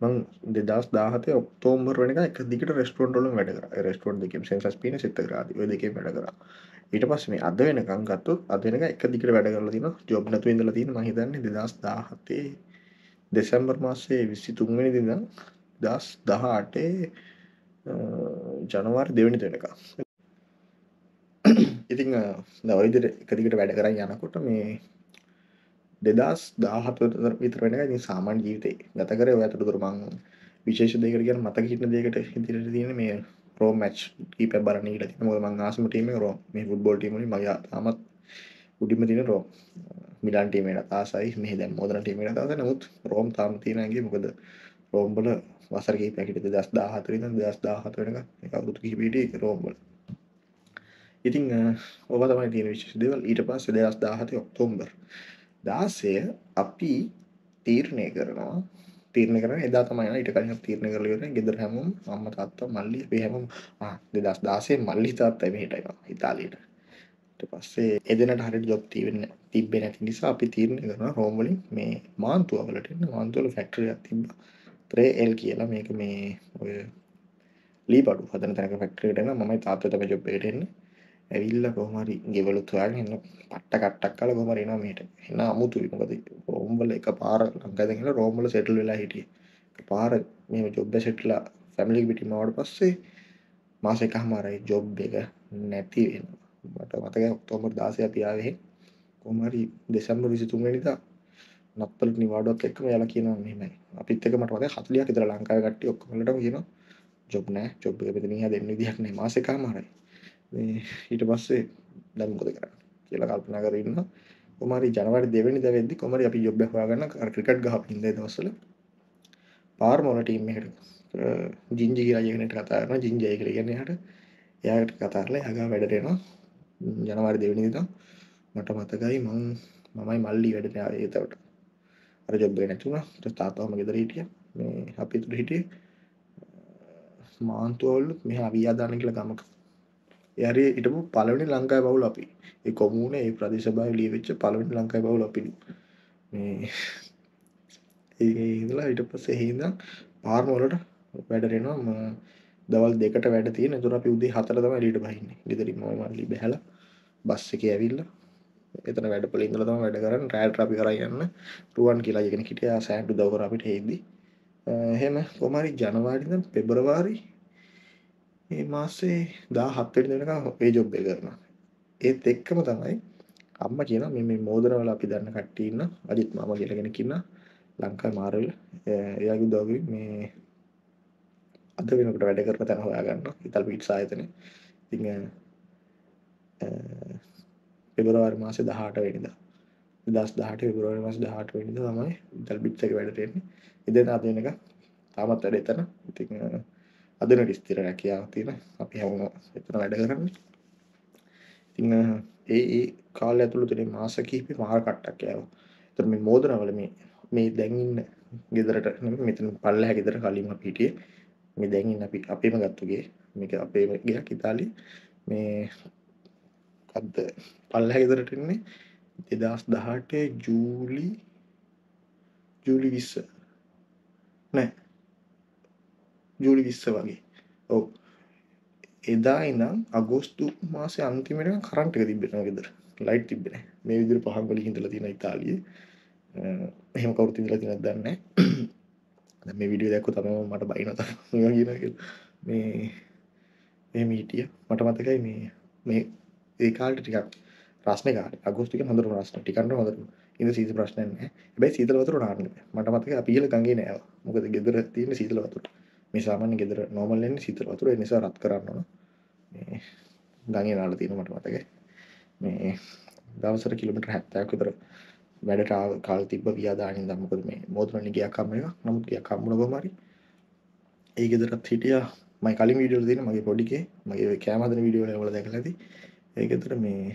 මං 2017 ඔක්තෝබර් වෙනකන් එක දිගට රෙස්ටොරන්ට් වලින් වැඩ කරා. රෙස්ටොරන්ට් දෙකේම සෙන්සස් පීන සිත කරාදී. ඔය දෙකේම වැඩ කරා. ඊට පස්සේ මේ අද වෙනකන් ගත්තොත් අද වෙනකන් එක දිගට වැඩ කරලා තිනවා. ජොබ් නැතුව ඉඳලා තියෙන මං හිතන්නේ 2017 දෙසැම්බර් මාසේ 23 වෙනිදා දස් දහටේ ජනවාර් දෙවැනි දෙනක ඉතිං දවයිදර එකදිකට වැඩ කරන්න යනකොට මේ දෙදස් දාහත විතර වෙන නිසාමාන් ජීවිතේ ගත කර ඇතුට දුරමං විශේෂ දෙකර කියන මතක හිටන දෙකට හිතිරට තියෙන මේ රෝ මච් කීප බරන ට මං ආසම ටීම රෝ මේ ෆුට්බෝල් ටීමට මගේ තාමත් උඩිම තින රෝ මිලන් ටීමට ආසයි මේ දැන් මෝදන ටීමට තාස නමුත් රෝම් තාම තියෙනගේ මොකද රෝම්බල වසර කිහිපයකට 2014 ඉඳන් 2017 වෙනකම් ඒක අවුරුදු කිහිපයකට රෝම් වල. ඉතින් ඔබ තමයි තියෙන විශේෂ දේවල් ඊට පස්සේ 2017 ඔක්තෝබර් 16 අපි තීරණය කරනවා තීරණ කරන එදා තමයි ඊට කලින් තීරණ කරලා ඉවරයි ගෙදර හැමෝම අම්මා තාත්තා මල්ලි අපි හැමෝම ආ 2016 මල්ලි තාත්තා මෙහෙට එනවා ඉතාලියට ඊට පස්සේ එදෙනට හරියට ජොබ් තියෙන්නේ තිබ්බේ නැති නිසා අපි තීරණය කරනවා රෝම් වලින් මේ මාන්තුව වලට එන්න මාන්තුව වල ෆැක්ටරියක් තිබ්බා පාත්‍රය එල් කියලා මේක මේ ඔය ලීබඩු හදන තැනක ෆැක්ටරියටන මමයි තාත්තේ තමයි ජොබ් එකට එන්නේ ඇවිල්ලා කොහොම හරි ගෙවලුත් හොයාගෙන එන්න පට්ට කට්ටක් කාලා කොහොම හරි එනවා මෙහෙට එන අමුතුයි මොකද රෝම් වල එකපාර ලංකාවෙන් ඉඳලා රෝම් වල සෙටල් වෙලා හිටියේ එකපාර මේ ජොබ් එක සෙටල්ලා ෆැමිලි පිටින් ආවට පස්සේ මාස එකමාරයි ජොබ් එක නැති වෙනවා මට මතකයි ඔක්තෝබර් 16 අපි ආවේ කොහොම හරි දෙසැම්බර් 23 වෙනිදා නත්තලට නිවාඩුවත් එක්කම යාලා කියනවා මෙහෙමයි. අපිත් එක්ක මට මතකයි 40ක් විතර ලංකාවේ කට්ටිය ඔක්කොම වලටම කියනවා ජොබ් නැහැ. ජොබ් එක මෙතන ඉහා දෙන්න විදිහක් නැහැ. මාසෙක හමාරයි. මේ ඊට පස්සේ දැන් මොකද කරන්නේ කියලා කල්පනා කරගෙන ඉන්නවා. කොහමරි ජනවාරි දෙවෙනිදා වෙද්දි කොහමරි අපි ජොබ් එක හොයාගන්න ක්‍රිකට් ගහපු ඉඳලා දවස්වල පාර්ම වල ටීම් එකට ජිංජි කියලා කෙනෙක්ට කතා කරනවා. ජිංජි අය කියලා කියන්නේ එයාට. එයාට කතා කරලා එයාගා වැඩට එනවා. ජනවාරි දෙවෙනිදා මට මතකයි මම මමයි මල්ලි වැඩට ආවේ ඒතවට අර ජොබ් එක නැති වුණා. ඊට තාත්තවම ගෙදර හිටියා. මේ අපි ඉතුරු හිටියේ මාන්තුවවලුත් මෙහා අවියාදාන කියලා ගමක. ඒ හරි හිටපු පළවෙනි ලංකාවේ බවුල අපි. ඒ කොමුණ ඒ ප්‍රදේශ සභාවේ ලියවිච්ච පළවෙනි ලංකාවේ බවුල අපිලු. මේ ඒ ඉඳලා ඊට පස්සේ එහෙ ඉඳන් පාරම වලට වැඩට එනවා. දවල් දෙකට වැඩ තියෙන. ඒතර අපි උදේ 4 තමයි එළියට බහින්නේ. ගෙදරින් මම මල්ලි බහැලා බස් එකේ ඇවිල්ලා එතන වැඩපල ඉඳල තම වැඩ කරන්න රෑට අපි කරයන්න රුවන් කියලා ගෙන කිටිය සෑන්ටු දවර අපිට හෙද්දි එහෙම කොමරි ජනවාරිදම් පෙබරවාරි ඒ මාස්සේ දා හත්තට දෙනක ඒ ජොබ්බය කරන ඒත් එක්කම තමයි අම්ම කියන මේ මෝදරවල අපි දන්න කට්ටඉන්න අඩිත් මම කියලගෙන කියන්න ලංකා මාරල් එයාගේ දෝග මේ අද වෙනකට වැඩ කරන තැන හොයාගන්න ඉතල් පිට් සායතන තිං පෙබරවාර් මාස දහට වෙනිදා දස් දහට පෙබරවාර් මාස දහට වෙනිද තමයි ඉතල් බිට්සක වැඩටෙන්නේ ඉදෙන අදනක තාමත් වැඩ එතන ඉති අදන ටිස්තිර රැකියාව තියෙන අපි හැම එතන වැඩ කරන්න ඉතිං ඒ ඒ කාල ඇතුළු තුළේ මාස කීපි මාර කට්ටක් යව තර මේ මෝදනවල මේ මේ දැන්ඉන්න ගෙදරට මෙතන පල්ල හැගෙදර කලින්ම පිටිය මේ දැන්ඉන්න අපි අපේම ගත්තුගේ මේක අපේ ගයක් ඉතාලි මේ අද පල්ල ගෙදරටන්නේ දෙදස් දහටේ ජූලි ජූලි විස්ස නෑ ජූලි විස්ස වගේ ඔව එදා ඉනම් අගෝස්තු මාස අන්තිමට කරන්ට එක තිබෙන ගෙදර ලයිට් තිබෙන මේ විදිර පහන් වලින් හිඳලා තියෙන ඉතාලිය එහෙම කවුරුත් ඉඳලා තියෙනවද දන්නේ නැහැ මේ වීඩියෝ දැක්කොත් තමයි මට බයිනවා තමයි කියන මේ මේ මීටිය මට මතකයි මේ මේ ඒ කාලේ ටිකක් රස්නේ කාලේ අගෝස්තු එකේ හොඳටම රස්නේ ටිකන්න හොඳටම ඉඳ සීතල ප්‍රශ්නයක් නැහැ හැබැයි සීතල වතුර නාන්න බෑ මට මතකයි අපි ඉහළ ගඟේ නෑව මොකද ගෙදර තියෙන සීතල වතුර මේ සාමාන්‍ය ගෙදර නෝමල් එන්නේ සීතල වතුර ඒ නිසා රත් කරන්න ඕන මේ ගඟේ නාලා තියෙන මට මතකයි මේ දවසට කිලෝමීටර් 70ක් විතර වැඩට කාල තිබ්බ ව්‍යාදානින් දැන් මොකද මේ මෝදරණ ගියක් අම්ම එකක් නමුත් ගියක් අම්මුණ කොහමරි ඒ ගෙදරත් හිටියා මම කලින් වීඩියෝ වල තියෙන මගේ පොඩිකේ මගේ ඔය කැම හදන වීඩියෝ වල දැකලා ඇති ඒක එතකොට මේ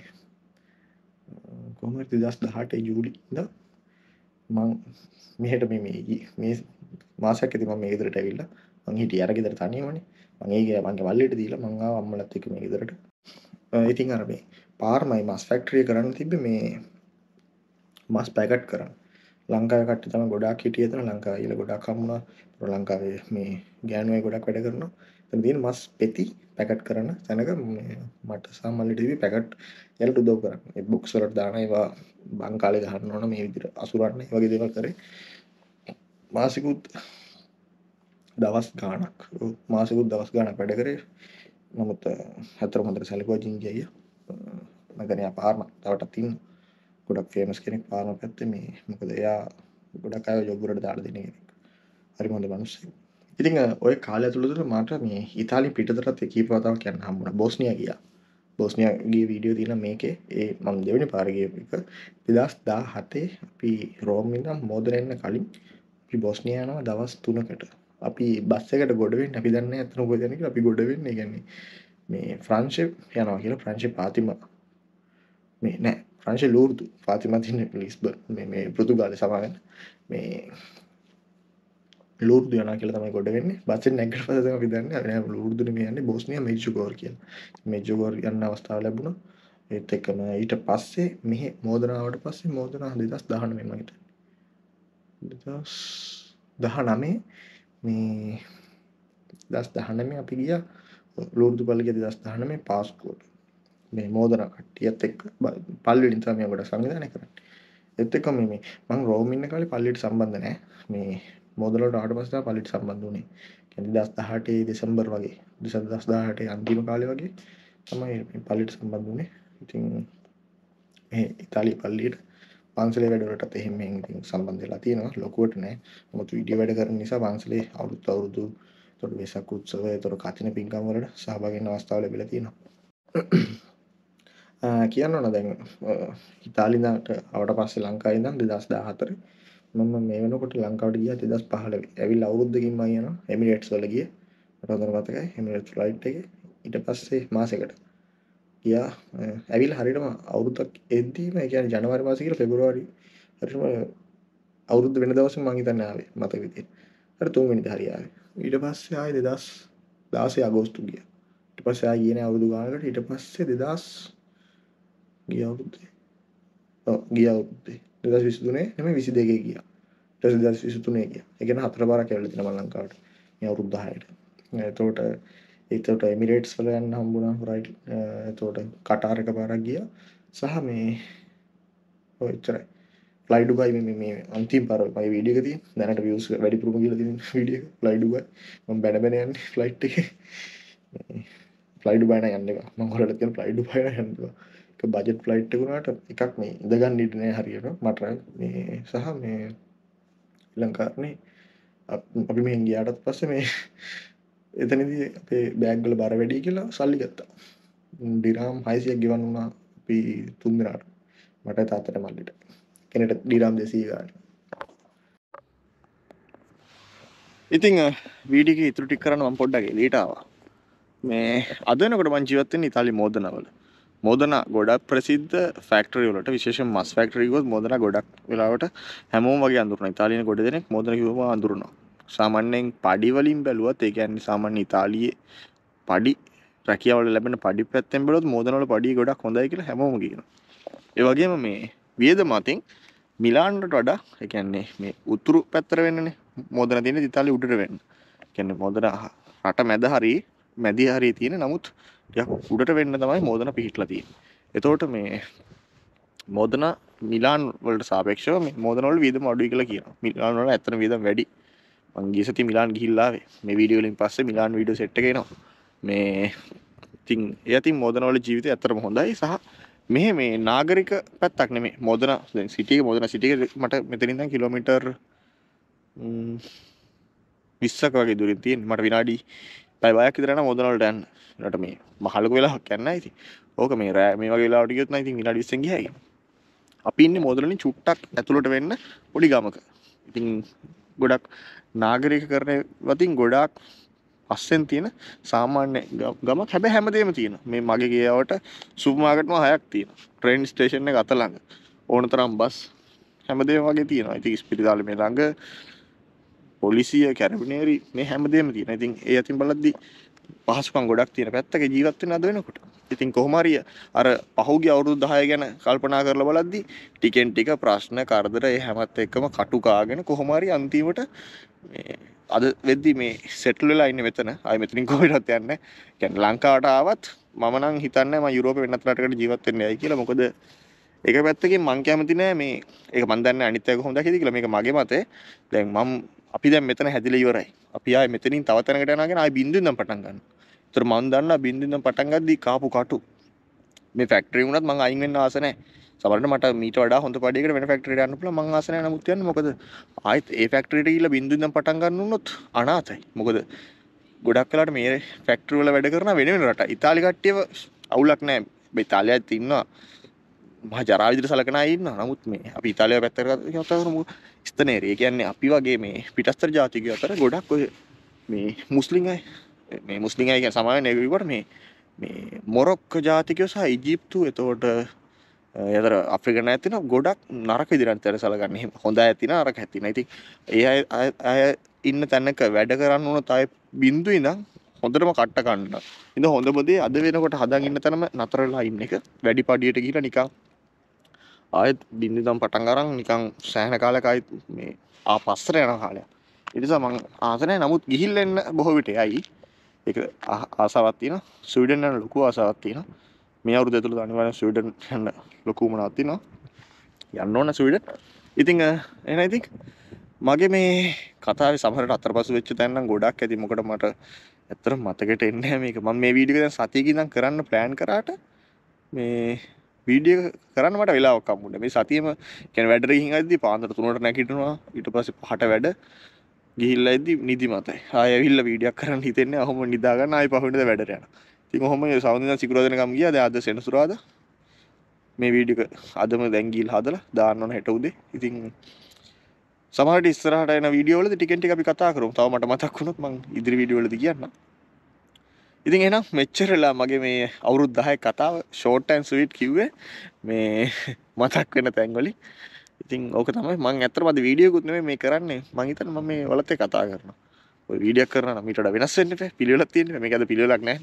කොහොම හරි 2018 ජූලි ඉඳන් මං මෙහෙට මේ මේ මේ මාසයක් ඇති මම මේ ගෙදරට ඇවිල්ලා මං හිටියේ අර ගෙදර තනියමනේ මං ඒක මගේ මල්ලිට දීලා මං ආව අම්මලත් එක්ක මේ ගෙදරට ඉතින් අර මේ පාර්මයි මස් ෆැක්ටරිය කරන්න තිබ්බේ මේ මස් පැකට් කරන්න ලංකාවේ කට්ටිය තමයි ගොඩාක් හිටියේ එතන ලංකාවේ ඊළ ගොඩාක් හම්බුණා ලංකාවේ මේ ගෑනුවයි ගොඩක් වැඩ කරනවා තන තියෙන මස් පෙති පැකට් කරන්න තැනක මට සාමල්ලිටවී පැකට් එලට උදව් කරන්න බොක්සලට දාන ඒවා බංකාලෙ ගහන්න ඕන මේ විදිර අසුරන්න වගේ දෙවල් කරේ මාසිකුත් දවස් ගානක් මාසිකුත් දවස් ගානක් වැඩ කරේ නමුත් හැතර මතර සැලිකෝ ජිංජය මගන පාරම තවට තින් ගොඩක් ෆේමස් කෙනෙක් පාරම පැත්ත මේ මොකද එයා ගොඩක් අය යොගුරට දාර දෙන කෙනෙක් හරි හොඳ මනුස්සේ ඉතින් ඔය කාලය ඇතුළතට මට මේ ඉතාලි පිටතරත් කීප වතාවක් යන්න හම්බුණා. බොස්නියා ගියා. බොස්නියා ගිය වීඩියෝ තියෙනවා මේකේ. ඒ මම දෙවෙනි පාර ගිය එක 2017 අපි රෝම් ඉඳන් මෝදරෙන්න කලින් අපි බොස්නියා යනවා දවස් 3කට. අපි බස් එකට ගොඩ වෙන්න අපි දන්නේ නැහැ අතන කොහෙද යන්නේ කියලා අපි ගොඩ වෙන්නේ. يعني මේ ෆ්‍රාන්ස් යනවා කියලා ෆ්‍රාන්ස් පාතිම මේ නෑ ෆ්‍රාන්ස් ලූර්දු පාතිම තින්නේ ලිස්බන් මේ මේ පෘතුගාලේ සමාවෙන්න මේ ලූර්දු යනවා කියලා තමයි ගොඩ වෙන්නේ. බස්ෙන් නැග්ගට පස්සේ තමයි විදන්නේ. නෑ ලූර්දුනේ මේ යන්නේ බොස්නියා මෙජ්ජුගෝර් කියලා. මෙජ්ජුගෝර් යන්න අවස්ථාව ලැබුණා. ඒත් එක්කම ඊට පස්සේ මෙහි මෝදනාවට පස්සේ මෝදනාව 2019 මම හිතන්නේ. 2019 මේ 2019 අපි ගියා ලූර්දු පල්ලියේ 2019 පාස්කෝට්. මේ මෝදන කට්ටියත් එක්ක පල්ලිවලින් තමයි මම ගොඩක් සංවිධානය කරන්නේ. ඒත් එක්කම මේ මම රෝමින්න කාලේ පල්ලියට සම්බන්ධ නැහැ. මේ මුදලට ආට පස්සේ පලිට් සම්බන්ධ වුණේ. කියන්නේ 2018 දෙසැම්බර් වගේ. දෙසැම්බර් 2018 අන්තිම කාලේ වගේ තමයි පලිට් සම්බන්ධ වුණේ. ඉතින් මේ ඉතාලි පල්ලියට පන්සලේ වැඩවලටත් එහෙම ඉතින් සම්බන්ධ වෙලා තියෙනවා. ලොකුවට නෑ. මොකද වීඩියෝ වැඩ කරන නිසා පන්සලේ අවුරුදු අවුරුදු එතකොට වෙසක් උත්සවය, එතකොට කතින පින්කම් වලට සහභාගී වෙන අවස්ථාව ලැබිලා තියෙනවා. <clears throat> කියන්න ඕන දැන් ඉතාලිදාට අවට පස්සේ ලංකායිදන් දෙදස් දාහතර මම මේ වෙනකොට ලංකාවට ගියා 2015. ඇවිල්ලා අවුරුද්දකින් මම යනවා එමිරේට්ස් වල ගියේ. මට හොඳට මතකයි එමිරේට්ස් ෆ්ලයිට් එකේ ඊට පස්සේ මාසෙකට ගියා. ඇවිල්ලා හරියටම අවුරුද්දක් එද්දීම ඒ කියන්නේ ජනවාරි මාසෙ කියලා පෙබරවාරි හරියටම අවුරුද්ද වෙන දවසේ මම හිතන්නේ ආවේ මතක විදියට. හරි තුන්වෙනිදා හරි ආවේ. ඊට පස්සේ ආයේ 2016 අගෝස්තු ගියා. ඊට පස්සේ ආයේ ගියේ නෑ අවුරුදු ගානකට. ඊට පස්සේ 2000 ගිය අවුරුද්දේ. ඔව් ගිය අවුරුද්දේ. දෙදස් විසිතුනේ නම විසි දෙකේ කිය ටස දස් විසිතුනේ කිය එකන හතර බාර කැල්ල තින ලංකාවට ය රුද්ධහයට තෝට එතට එමිරේට්ස් වල යන්න හම්බුණ රයි් තෝට කටාරක බාරක් ගිය සහ මේ ඔච්චරයි ලයිඩු බයි මේ අන්තිම් පර පයි විඩියකති දැනට වියස් වැඩි පුරම කියල විඩිය ලයිඩුබ ම බැනබැනයන් ෆ්ලයිට් එක ලයිඩු බයින යන්න මංහොලට ලයිඩු බයින හැන්වා එක බජට් ෆ්ලයිට් එක උනාට එකක් මේ ඉඳගන්න ඉඩ නෑ හරියට මට මේ සහ මේ ලංකාරනේ අපි මේ ගියාටත් පස්සේ මේ <laughs> එතනදී අපේ බෑග්ගල බර වැඩි කියලා සල්ලි ගත්තා ඩිරාම් 600ක් ගෙවන්න වුණා අපි තුන් දෙනාට මට තාත්තට මල්ලිට කෙනෙක් ඩිරාම් 200 ගන්න ඉතිං වීඩිගේ ඉතුරු ටික් කරනවා පොඩ්ඩගේ ලේටාවා මේ අදනකට මං ජීවත්තෙන් ඉතාලි මෝදනවල මෝදන ගොඩක් ප්‍රසිද්ධ ෆක්ටරියලට විශේෂ මස් ෆක්ටරිකොත් මෝදන ගොඩක් වෙලාවට හැමෝම වගේ අඳුරන ඉතාලින ගොඩ දෙනෙක් මෝදන කිවම අඳුරනවා සාමන්යෙන් පඩිවලින් බැලුවත් ඒකන්නේ සාමන් ඉතාලියේ පඩි රැකියවල ලැබෙන පඩි පැත්තෙන් බලොත් මෝදනවල පඩි ගොඩක් හොඳයි කියලා හැමෝම කියන ඒවගේම මේ වියද මතින් මිලාන්ට වඩා එකන්නේ මේ උතුරු පැත්තර වෙන්නනේ මෝදන තියෙන ඉතාලි උඩට වෙන්න කැන්න මෝදන හට මැද හරි මැදි හරි තියෙන නමුත් යක් උඩට වෙන්න තමයි මෝදන පිහිටලා තියෙන්නේ එතකොට මේ මෝදන මිලාන් වලට සාපේක්ෂව මෝදනවල වියදම අඩුයි කියලා කියනවා. මිලාන් වල ඇත්තන වියදම වැඩි. මං ගිය සතියේ මිලාන් ගිහිල්ලා ආවේ. මේ වීඩියෝ වලින් පස්සේ මිලාන් වීඩියෝ සෙට් එක එනවා. මේ ඉතින් ඒ අතින් මෝදන වල ජීවිතය ඇත්තටම හොඳයි සහ මෙහි මේ නාගරික පැත්තක් නෙමෙයි. මෝදන දැන් සිටි එක මෝදන සිටි එක මට මෙතනින් දැන් කිලෝමීටර් 20ක වගේ දුරින් තියෙන. මට විනාඩි පැය බයක් විතර යනවා මොදන වලට යන්න. ඊට මේ මහලක වෙලාවක් යන්න ඉතින්. ඕක මේ රෑ මේ වගේ වෙලාවට ගියොත් නම් ඉතින් විනාඩි 20න් ගියයි. අපි ඉන්නේ මොදලනේ චුට්ටක් ඇතුළට වෙන්න පොඩි ගමක. ඉතින් ගොඩක් නාගරිකකරණය වතින් ගොඩාක් අස්සෙන් තියෙන සාමාන්‍ය ගම හැබැ හැමදේම තියෙන මේ මගේ ගේවට සුපමාගටම හයක් තියෙන ට්‍රේන් ස්ටේෂන් එක අතළඟ ඕන තරම් බස් හැමදේ වගේ තියෙනවා ඉති ස්පිරිතාල මේ ළඟ පොලිසිය කැරබිනේරි මේ හැමදේම තියෙන. ඉතින් ඒ අතින් බලද්දි පහසුකම් ගොඩක් තියෙන පැත්තක ජීවත් වෙන අද වෙනකොට. ඉතින් කොහොම හරි අර පහුගිය අවුරුදු 10 ගැන කල්පනා කරලා බලද්දි ටිකෙන් ටික ප්‍රශ්න කරදර ඒ හැමත් එක්කම කටු කාගෙන කොහොම හරි අන්තිමට මේ අද වෙද්දි මේ සෙටල් වෙලා ඉන්නේ මෙතන. ආයි මෙතනින් කොහෙවත් යන්නේ නැහැ. කියන්නේ ලංකාවට ආවත් මම නම් හිතන්නේ මම යුරෝපේ වෙනත් රටකට ජීවත් වෙන්න යයි කියලා. මොකද ඒක පැත්තකින් මං කැමති නෑ මේ ඒක මන් දන්න අනිත් අය කොහොමද කියලා මේක මගේ මතේ. දැන් මම අපි දැන් මෙතන හැදිලා ඉවරයි. අපි ආයේ මෙතනින් තව තැනකට යනවාගෙන ආයේ බින්දුවෙන් පටන් ගන්නවා. ඒතර මම දන්නා බින්දුවෙන් පටන් ගද්දී කාපු කටු. මේ ෆැක්ටරි වුණත් මං අයින් වෙන්න ආස නැහැ. සමහරවිට මට මීට වඩා හොඳ පඩියකට වෙන ෆැක්ටරියට යන්න පුළුවන් මං ආස නැහැ. නමුත් යන්නේ මොකද ආයෙත් ඒ ෆැක්ටරියට ගිහිල්ලා බින්දුවෙන් පටන් ගන්න උනොත් අනාතයි. මොකද ගොඩක් කලට මේ ෆැක්ටරි වල වැඩ කරන වෙන වෙන රට. ඉතාලි කට්ටියව අවුලක් නැහැ. ඉතාලියත් ඉන්නවා. මහ ජරාවිදිර සලකනයින්න නමුත් මේ අපි ඉතාලය පැත්තර කතාරම ස්තනේරය කියන්නේ අපි වගේ මේ පිටස්තර ජාතික අතර ගොඩක් ඔය මේ මුස්ලිං අයි මේ මුස්ලිං අයි සමය නැවිවට මේ මේ මොරොක්ක ජාතිකය සහ ඉජිප්තු එතවට යදර අප්‍රිකන ඇතින ගොඩක් නරක විදිරන්තර සලගන්න හොඳ ඇතින අරක ඇතින ඉති ඒ අය ඉන්න තැන්නක වැඩ කරන්න ඕන තයි බින්දු ඉඳම් හොඳටම කට්ට කන්න ඉඳ හොඳ බදේ අද වෙනකොට හදන් ඉන්න තැනම නතරලා ඉන්න එක වැඩි පඩියට කියලා නිකා ආයත් බින්දු දම් පටන් අරන් නිකං සෑහන කාලක අයිත් මේ ආ පස්සර යන කාලයක් එනිසා මං ආසනය නමුත් ගිහිල් එන්න බොහොවිට යයි එක ආසාවත්තින සුවිඩෙන්න්න ලොකු ආසාවත්තින මේ අවුරු දෙතුළ අනිවන සුවිඩන් හන්න ලොකුමනත්තිනවා යන්න ඕන සුවිඩ ඉතිං එන ඉතික් මගේ මේ කතා සහට අතර පස වෙච්ච තැන්නම් ගොඩක් ඇති මොකට මට ඇත්තර මතකට එන්න මේක ම මේ වීඩික සතියකිනම් කරන්න ප්ලෑන් කරාට මේ වීඩිය කරන්නට වෙලාක් කම්මුට මේ සතියම කැන වැඩර හිහදදි පාන්දර තුනට නැකිටනවා ඉට පස පහට වැඩ ගිහිල්ල ඇදදි නිති මතයි ආයවිල්ල වීඩියක් කරන්න හිතෙන්නේ හොම නිදාගන්න අයි පහට වැඩරයන ති හොම සෞඳ සිකරදනකම් ගිය අද සෙනසුරාද මේ වීඩික අදම දැංගිල් හදල දාන්නන හැට උදේ ඉතින් සමට ස්රහට වීඩියෝල ටිකට අපි කතා කරු තවමට මතක්ුණුත් මං ඉදිරි විඩියෝලද කියන්න ඉතින් එහෙනම් මෙච්චරලා මගේ මේ අවුරුදු 10 කතාව ෂෝට් ඇන් ස්වීට් කිව්වේ මේ <laughs> මතක් වෙන තැන්වලින්. ඉතින් ඕක තමයි මම ඇත්තටම අද වීඩියෝකුත් නෙමෙයි මේ කරන්නේ. මම හිතන්නේ මම මේ වලත් එක්ක කතා කරනවා. ඔය වීඩියෝ කරනවා නම් ඊට වඩා වෙනස් වෙන්න එපා. පිළිවෙලක් තියෙන්න එපා. මේක අද පිළිවෙලක් නැහැ.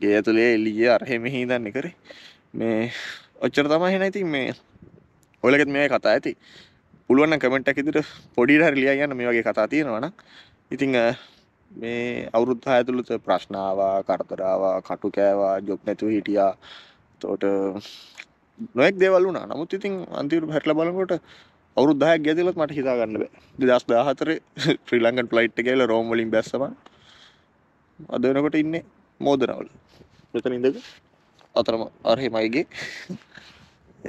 ගේ ඇතුලේ එළිය අරහෙ මෙහි ඉඳන්නේ කරේ. මේ ඔච්චර තමයි එහෙනම් ඉතින් මේ ඔයලගෙත් මේ කතා ඇති. පුළුවන් නම් කමෙන්ට් එකක් ඉදිරියට පොඩි හරි ලියා යන්න මේ වගේ කතා තියෙනවා නම්. ඉතින් මේ අවුරුද්ධ ඇතුළත ප්‍රශ්නාවා කරතරාවා කටු කෑවා ජොබ් නැතුව හිටියා තෝට නොෙක් දෙවල් වුණා නමුත් ඉතින් අන්තිවරු හැටල බලකොට අවුරුද්ධහයක් ගැතිලත් මට හිතාගන්න බෑ දස් දාහතරේ <laughs> ්‍රීලංගන් ප්ලයිට් කියල රෝම්වලින් බැස්සම අද වෙනකොට ඉන්නේ මෝදනවල් මෙතන ඉඳක අතරම අර්හෙමයිගේ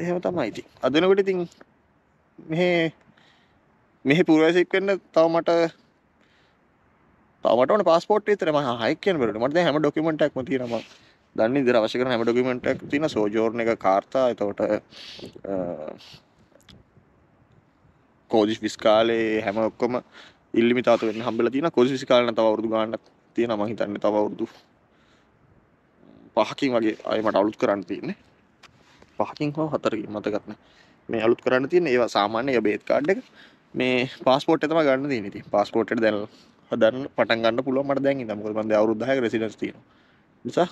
එහෙම තමයි ඉති අදනකොට ඉතින් මෙ මෙහි පුරවැසික් වෙන්න තව මට මට ඕන පාස්පෝට් විතර මම හයික් කියන බරට මට දැන් හැම ඩොකියුමන්ට් එකක්ම තියෙනවා මම දන්නේ ඉදිරිය අවශ්‍ය කරන හැම ඩොකියුමන්ට් එකක් තියෙන සෝජෝර්න් එක කාර්තා එතකොට කෝදිස් විස්කාලේ හැම ඔක්කොම ඉල්ලිමිතාත වෙන්න හම්බෙලා තියෙන කෝදිස් විස්කාලේ නම් තව අවුරුදු ගාණක් තියෙනවා මම හිතන්නේ තව අවුරුදු පහකින් වගේ ආයෙ මට අලුත් කරන්න තියෙන්නේ පහකින් හෝ හතරකින් මතකත් නැහැ මේ අලුත් කරන්න තියෙන ඒවා සාමාන්‍ය බේත් කාඩ් එක මේ පාස්පෝර්ට් එක තමයි ගන්න තියෙන්නේ ඉතින් පාස්පෝර්ට් එක දැන් හදන්න පටන්ගන්න පුළුව මට දැන් තමක බඳ අවරුද්ධහ රෙසිඩස් තියෙන නිසා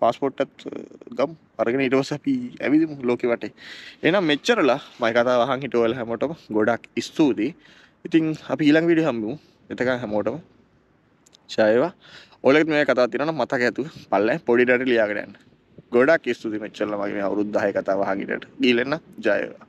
පස්පොට්ටත් ගම් අරගෙන ඉටවස අපි ඇවිදිම ලෝක වටේ එනම් මෙච්චරලා මයිකතා වහන් හිටවල් හැමෝටම ගොඩක් ස්තුූතියි ඉතින් අපි ඊළං විඩි හම්බූ එතක හැමෝටම ශයවා ඔලෙක් මේ කතා තිරන මතක ඇතු පල්ල පොඩිට ලියාගෙනන්න ගොඩක් ස්තුති මෙච්චල්ලමගේ අවරුද්ධහය කතාව හගිට ගීලෙන්න ජයවා